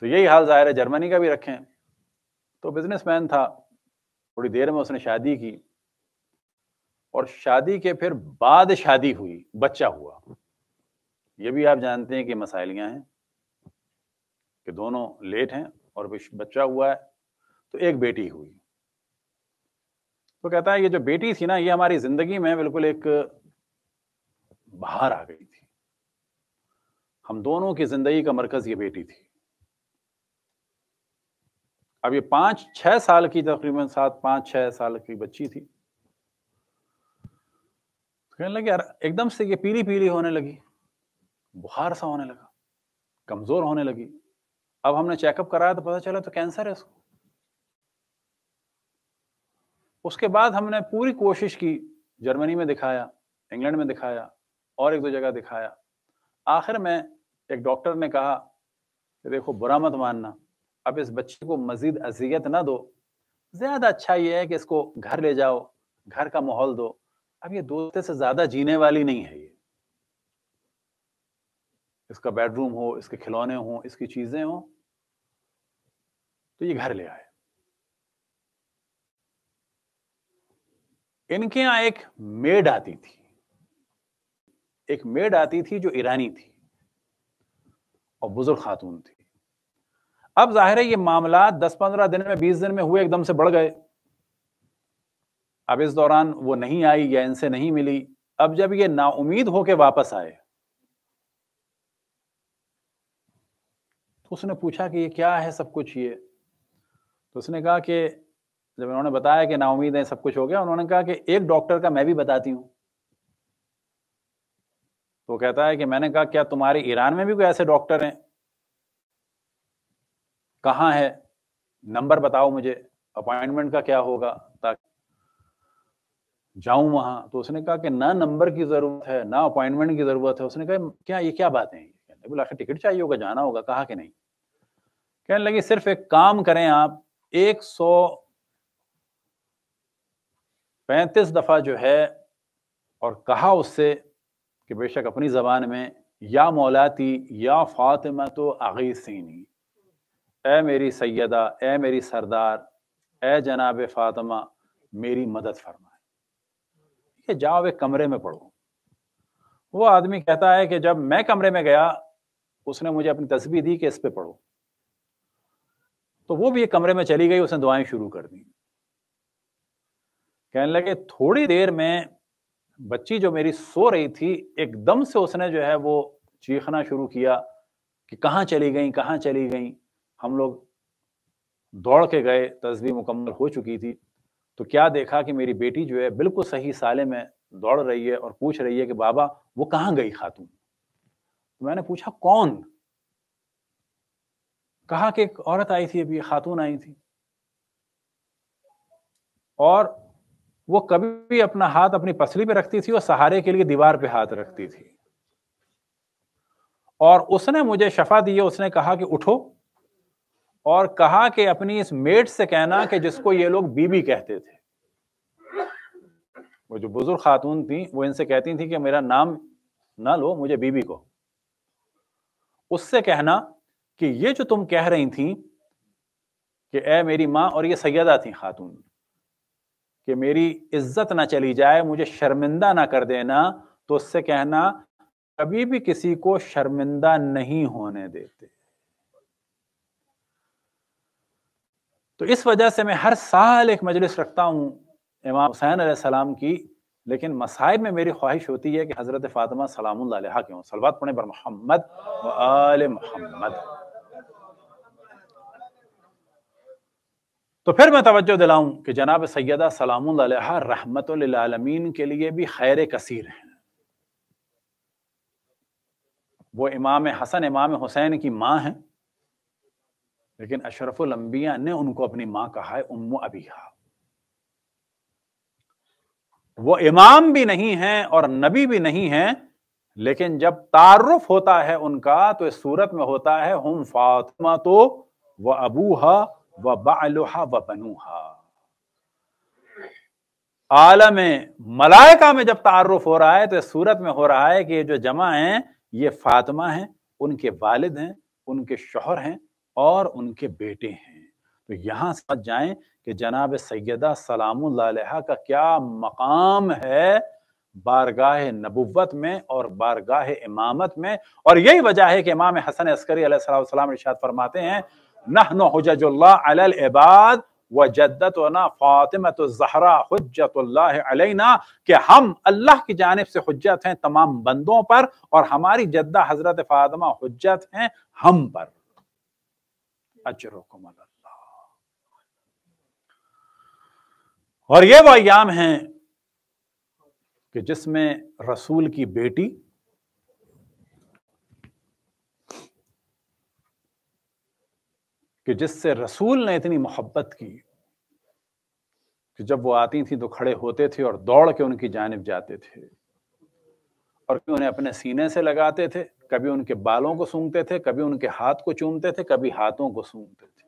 तो यही हाल जाहिर है जर्मनी का भी रखें तो बिजनेसमैन था थोड़ी देर में उसने शादी की और शादी के फिर बाद शादी हुई बच्चा हुआ ये भी आप जानते हैं कि मसाइलियां हैं कि दोनों लेट हैं और बच्चा हुआ है तो एक बेटी हुई तो कहता है ये जो बेटी थी ना ये हमारी जिंदगी में बिल्कुल एक बाहर आ गई थी हम दोनों की जिंदगी का मरकज ये बेटी थी अब ये पांच छह साल की तकरीबन सात पांच छह साल की बच्ची थी कहने लगे यार एकदम से ये पीली पीली होने लगी बुखार सा होने लगा कमजोर होने लगी अब हमने चेकअप कराया तो पता चला तो कैंसर है उसको उसके बाद हमने पूरी कोशिश की जर्मनी में दिखाया इंग्लैंड में दिखाया और एक दो जगह दिखाया आखिर में एक डॉक्टर ने कहा कि देखो बुरा मत मानना अब इस बच्चे को मजीद अजियत ना दो ज्यादा अच्छा ये है कि इसको घर ले जाओ घर का माहौल दो अब ये दोस्ते से ज्यादा जीने वाली नहीं है ये इसका बेडरूम हो इसके खिलौने हो इसकी चीजें हों तो ये घर ले आए इनके यहां एक मेड आती थी एक मेड आती थी जो ईरानी थी और बुजुर्ग खातून थी अब जाहिर है ये मामला 10-15 दिन में 20 दिन में हुए एकदम से बढ़ गए अब इस दौरान वो नहीं आई या इनसे नहीं मिली अब जब ये नाउमीद होके वापस आए तो उसने पूछा कि ये क्या है सब कुछ ये तो उसने कहा कि जब उन्होंने बताया कि नाउमीद है सब कुछ हो गया उन्होंने कहा कि एक डॉक्टर का मैं भी बताती हूं तो कहता है कि मैंने कहा क्या तुम्हारे ईरान में भी कोई ऐसे डॉक्टर हैं कहाँ है नंबर बताओ मुझे अपॉइंटमेंट का क्या होगा ताकि जाऊं वहां तो उसने कहा कि ना नंबर की जरूरत है ना अपॉइंटमेंट की जरूरत है उसने कहा क्या ये क्या है कहने बोला टिकट अच्छा, चाहिए होगा जाना होगा कहा कि नहीं कहने लगे सिर्फ एक काम करें आप एक सौ पैंतीस दफा जो है और कहा उससे कि बेशक अपनी जबान में या मौलाती या फातिमा तो आगे सीनी ए मेरी सैदा ए मेरी सरदार ए जनाब फातिमा मेरी मदद फरमाए ये जाओ एक कमरे में पढ़ो वो आदमी कहता है कि जब मैं कमरे में गया उसने मुझे अपनी तस्वीर दी कि इस पे पढ़ो तो वो भी एक कमरे में चली गई उसने दुआएं शुरू कर दी कहने लगे थोड़ी देर में बच्ची जो मेरी सो रही थी एकदम से उसने जो है वो चीखना शुरू किया कि कहाँ चली गई कहाँ चली गई हम लोग दौड़ के गए तस्वीर मुकम्मल हो चुकी थी तो क्या देखा कि मेरी बेटी जो है बिल्कुल सही साले में दौड़ रही है और पूछ रही है कि बाबा वो कहाँ गई खातून तो मैंने पूछा कौन कहा कि एक औरत आई थी अभी खातून आई थी और वो कभी भी अपना हाथ अपनी पसली पे रखती थी और सहारे के लिए दीवार पे हाथ रखती थी और उसने मुझे शफा दी है उसने कहा कि उठो और कहा कि अपनी इस मेट से कहना कि जिसको ये लोग बीबी कहते थे वो जो बुजुर्ग खातून थी वो इनसे कहती थी कि मेरा नाम ना लो मुझे बीबी को उससे कहना कि ये जो तुम कह रही थी कि ए मेरी माँ और ये सैदा थी खातून कि मेरी इज्जत ना चली जाए मुझे शर्मिंदा ना कर देना तो उससे कहना कभी भी किसी को शर्मिंदा नहीं होने देते तो इस वजह से मैं हर साल एक मजलिस रखता हूँ इमाम हुसैन सलाम की लेकिन मसाइब में मेरी ख्वाहिश होती है कि हज़रत फ़ातिमा सलाम क्यों सलवात पढ़े पर मोहम्मद मोहम्मद तो फिर मैं तवज्जो दिलाऊं कि जनाब सैदा सलाम रहमतमीन के लिए भी खैर कसीर है वो इमाम हसन इमाम हुसैन की माँ हैं लेकिन अंबिया ने उनको अपनी मां कहा है उम्म अबीहा वो इमाम भी नहीं है और नबी भी नहीं है लेकिन जब तारुफ होता है उनका तो इस सूरत में होता है हम फातिमा तो व अबूहा व बलोहा व बनूहा आलम मलायका में जब तारुफ हो रहा है तो इस सूरत में हो रहा है कि ये जो जमा है ये फातिमा है उनके वालिद हैं उनके शोहर हैं और उनके बेटे हैं तो यहाँ समझ जाए कि जनाब सैदा सलाम का क्या मकाम है बारगाह नबुवत में और बारगाह इमामत में और यही वजह है कि इमाम हसन अस्करी इर्शाद फरमाते हैं नहनो हजजुल्लाबाद व जद्दत फ़ातिमत ज़हरा अलैना के हम अल्लाह की जानब से हजत हैं तमाम बंदों पर और हमारी जद्दा हज़रत फातमा हजत हैं हम पर अजरकुम और ये वो अयाम हैं कि जिसमें रसूल की बेटी कि जिससे रसूल ने इतनी मोहब्बत की कि जब वो आती थी तो खड़े होते थे और दौड़ के उनकी जानब जाते थे और कभी उन्हें अपने सीने से लगाते थे कभी उनके बालों को सूंघते थे कभी उनके हाथ को चूमते थे कभी हाथों को सूंघते थे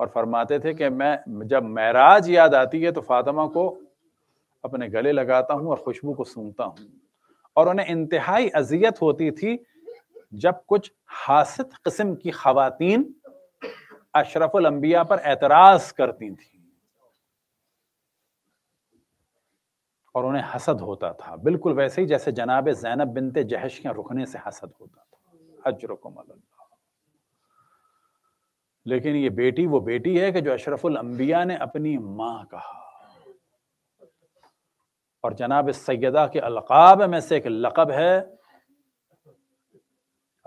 और फरमाते थे कि मैं जब महराज याद आती है तो फातिमा को अपने गले लगाता हूं और खुशबू को सूंघता हूँ और उन्हें इंतहाई अजियत होती थी जब कुछ हासित किस्म की खातन अशरफुल अंबिया पर एतराज करती थी और उन्हें हसद होता था बिल्कुल वैसे ही जैसे जनाब जैनब बिनते जहश के रुकने से हसद होता था अजरकुम लेकिन ये बेटी वो बेटी है कि जो अशरफुल अम्बिया ने अपनी माँ कहा और जनाब सैदा के अलकाब में से एक लकब है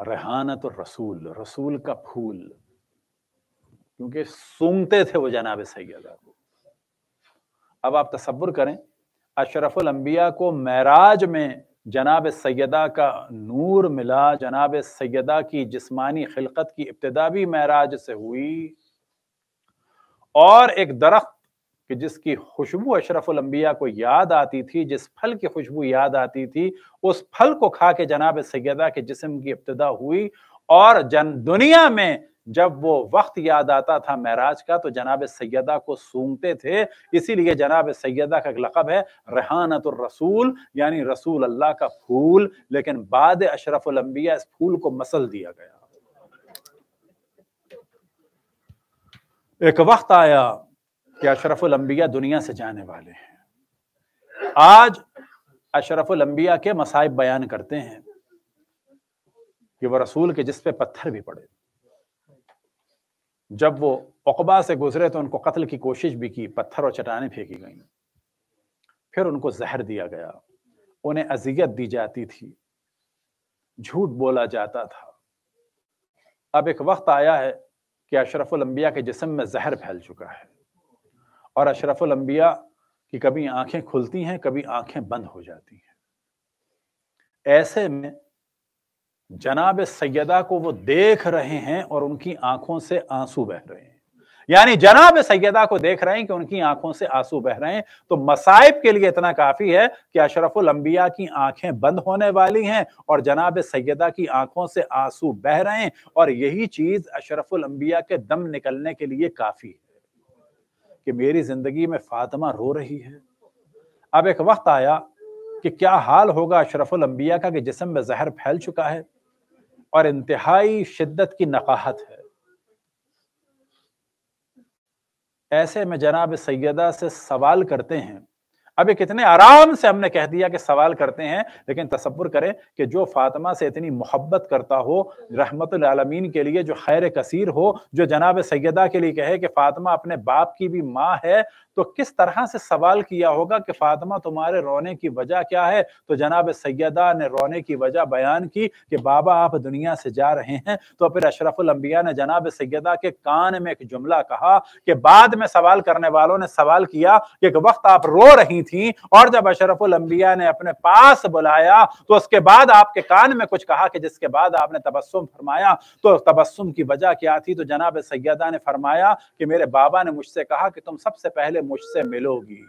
रेहानत रसूल रसूल का फूल क्योंकि सूंघते थे वो जनाब सैदा को अब आप तस्वुर करें अशरफुल अम्बिया को महराज में जनाब सैदा का नूर मिला जनाब सैदा की जिस्मानी खिलकत की इब्तदा भी महराज से हुई और एक दरख्त कि जिसकी खुशबू अशरफुल अम्बिया को याद आती थी जिस फल की खुशबू याद आती थी उस फल को खा के जनाब सैदा के जिसम की इब्तदा हुई और जन दुनिया में जब वो वक्त याद आता था महराज का तो जनाब सैदा को सूंघते थे इसीलिए जनाब सैदा का एक लकब है रहानत रसूल यानी रसूल अल्लाह का फूल लेकिन बाद अशरफुलंबिया इस फूल को मसल दिया गया एक वक्त आया कि अशरफुलंबिया दुनिया से जाने वाले हैं आज अशरफुलंबिया के मसाइब बयान करते हैं कि वह रसूल के जिस पे पत्थर भी पड़े जब वो अकबा से गुजरे तो उनको कत्ल की कोशिश भी की पत्थर और चटाने फेंकी गई फिर उनको जहर दिया गया उन्हें अजियत दी जाती थी झूठ बोला जाता था अब एक वक्त आया है कि अंबिया के जिसम में जहर फैल चुका है और अंबिया की कभी आंखें खुलती हैं कभी आंखें बंद हो जाती हैं ऐसे में जनाब सैदा को वो देख रहे हैं और उनकी आंखों से आंसू बह रहे हैं यानी जनाब सैदा को देख रहे हैं कि उनकी आंखों से आंसू बह रहे हैं तो मसाइब के लिए इतना काफी है कि अशरफुल अम्बिया की आंखें बंद होने वाली हैं और जनाब सैदा की आंखों से आंसू बह रहे हैं और यही चीज अशरफुल अम्बिया के दम निकलने के लिए काफी है कि मेरी जिंदगी में फातिमा रो रही है अब एक वक्त आया कि क्या हाल होगा अशरफुल अंबिया का कि जिसम में जहर फैल चुका है और इंतहाई शिद्दत की नकाहत है ऐसे में जनाब सैदा से सवाल करते हैं अभी कितने आराम से हमने कह दिया कि सवाल करते हैं लेकिन तस्वुर करें कि जो फातिमा से इतनी मोहब्बत करता हो रहमत आलमीन के लिए जो खैर कसीर हो जो जनाब सैदा के लिए कहे कि फातिमा अपने बाप की भी माँ है तो किस तरह से सवाल किया होगा कि फातिमा तुम्हारे रोने की वजह क्या है तो जनाब सैदा ने रोने की वजह बयान की कि बाबा आप दुनिया से जा रहे हैं तो फिर अशरफुल्बिया ने जनाब सैदा के कान में एक जुमला कहा कि बाद में सवाल करने वालों ने सवाल किया कि वक्त आप रो रही थी और जब अशरफुल अंबिया ने अपने पास बुलाया तो उसके बाद आपके कान में कुछ कहा कि जिसके बाद आपने तबस्सुम फरमाया तो तबस्सुम की वजह क्या थी तो जनाब सैदा ने फरमाया कि मेरे बाबा ने मुझसे कहा कि तुम सबसे पहले मुझसे मिलोगी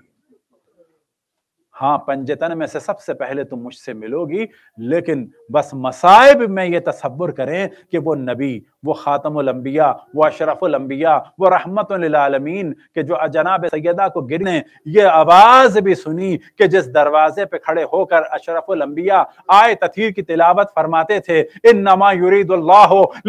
हाँ पंजतन में से सबसे पहले तुम मुझसे मिलोगी लेकिन बस मसाइब में ये तस्वुर करें कि वो नबी वो खातम लंबिया वो अशरफलम्बिया वो रहमत आलमीन के जो अजनाब सैदा को गिरने ये आवाज़ भी सुनी कि जिस दरवाजे पे खड़े होकर अशरफ लंबिया आए तथीर की तिलावत फरमाते थे इन नमा युरीदुल्लाहबन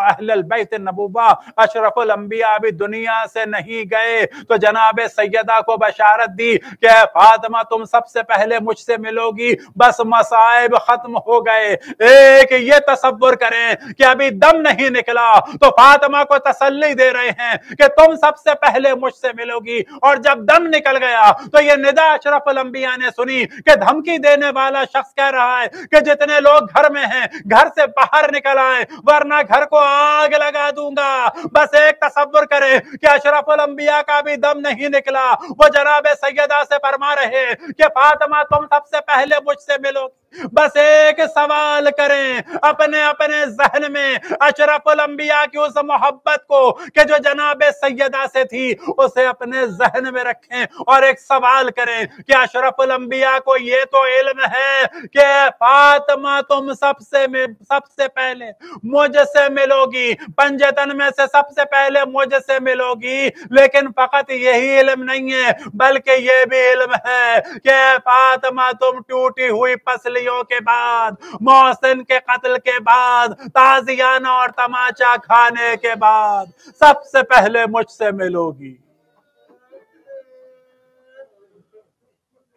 अहलबैत नबूबा अशरफुलंबिया भी दुनिया से नहीं गए तो जनाब सैदा को बशारत दी कि फातिमा तुम सबसे पहले मुझसे मिलोगी बस मसाइब खत्म हो गए एक ये तस्वुर करें कि अभी दम नहीं निकला तो फातिमा को तसल्ली दे रहे हैं कि तुम सबसे पहले मुझसे मिलोगी और जब दम निकल गया तो ये निदा अशरफुलंबिया ने सुनी कि धमकी देने वाला शख्स कह रहा है कि जितने लोग घर में हैं घर से बाहर निकल आए वरना घर को आग लगा दूंगा बस एक तस्वुर करे कि अशरफ अम्बिया का भी दम नहीं निकला वो जनाब सैदा से फरमा रहे कि फातमा तुम सबसे पहले मुझसे मिलोगे बस एक सवाल करें अपने अपने जहन में अशरफुल अम्बिया की उस मोहब्बत को कि जो जनाब सैदा से थी उसे अपने जहन में रखें और एक सवाल करें कि अशरफुल अम्बिया को ये तो इल्म है कि फातमा तुम सबसे सबसे पहले मुझसे मिलोगी पंजतन में से सबसे पहले मुझसे मिलोगी लेकिन फकत यही इल्म नहीं है बल्कि ये भी इल्म है कि फातमा तुम टूटी हुई पसली गोलियों के बाद मोहसिन के कत्ल के बाद ताजियाना और तमाचा खाने के बाद सबसे पहले मुझसे मिलोगी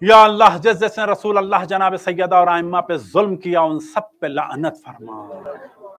या अल्लाह जिस जिसने रसूल अल्लाह जनाब सैदा और आइम्मा पे जुल्म किया उन सब पे लानत फरमा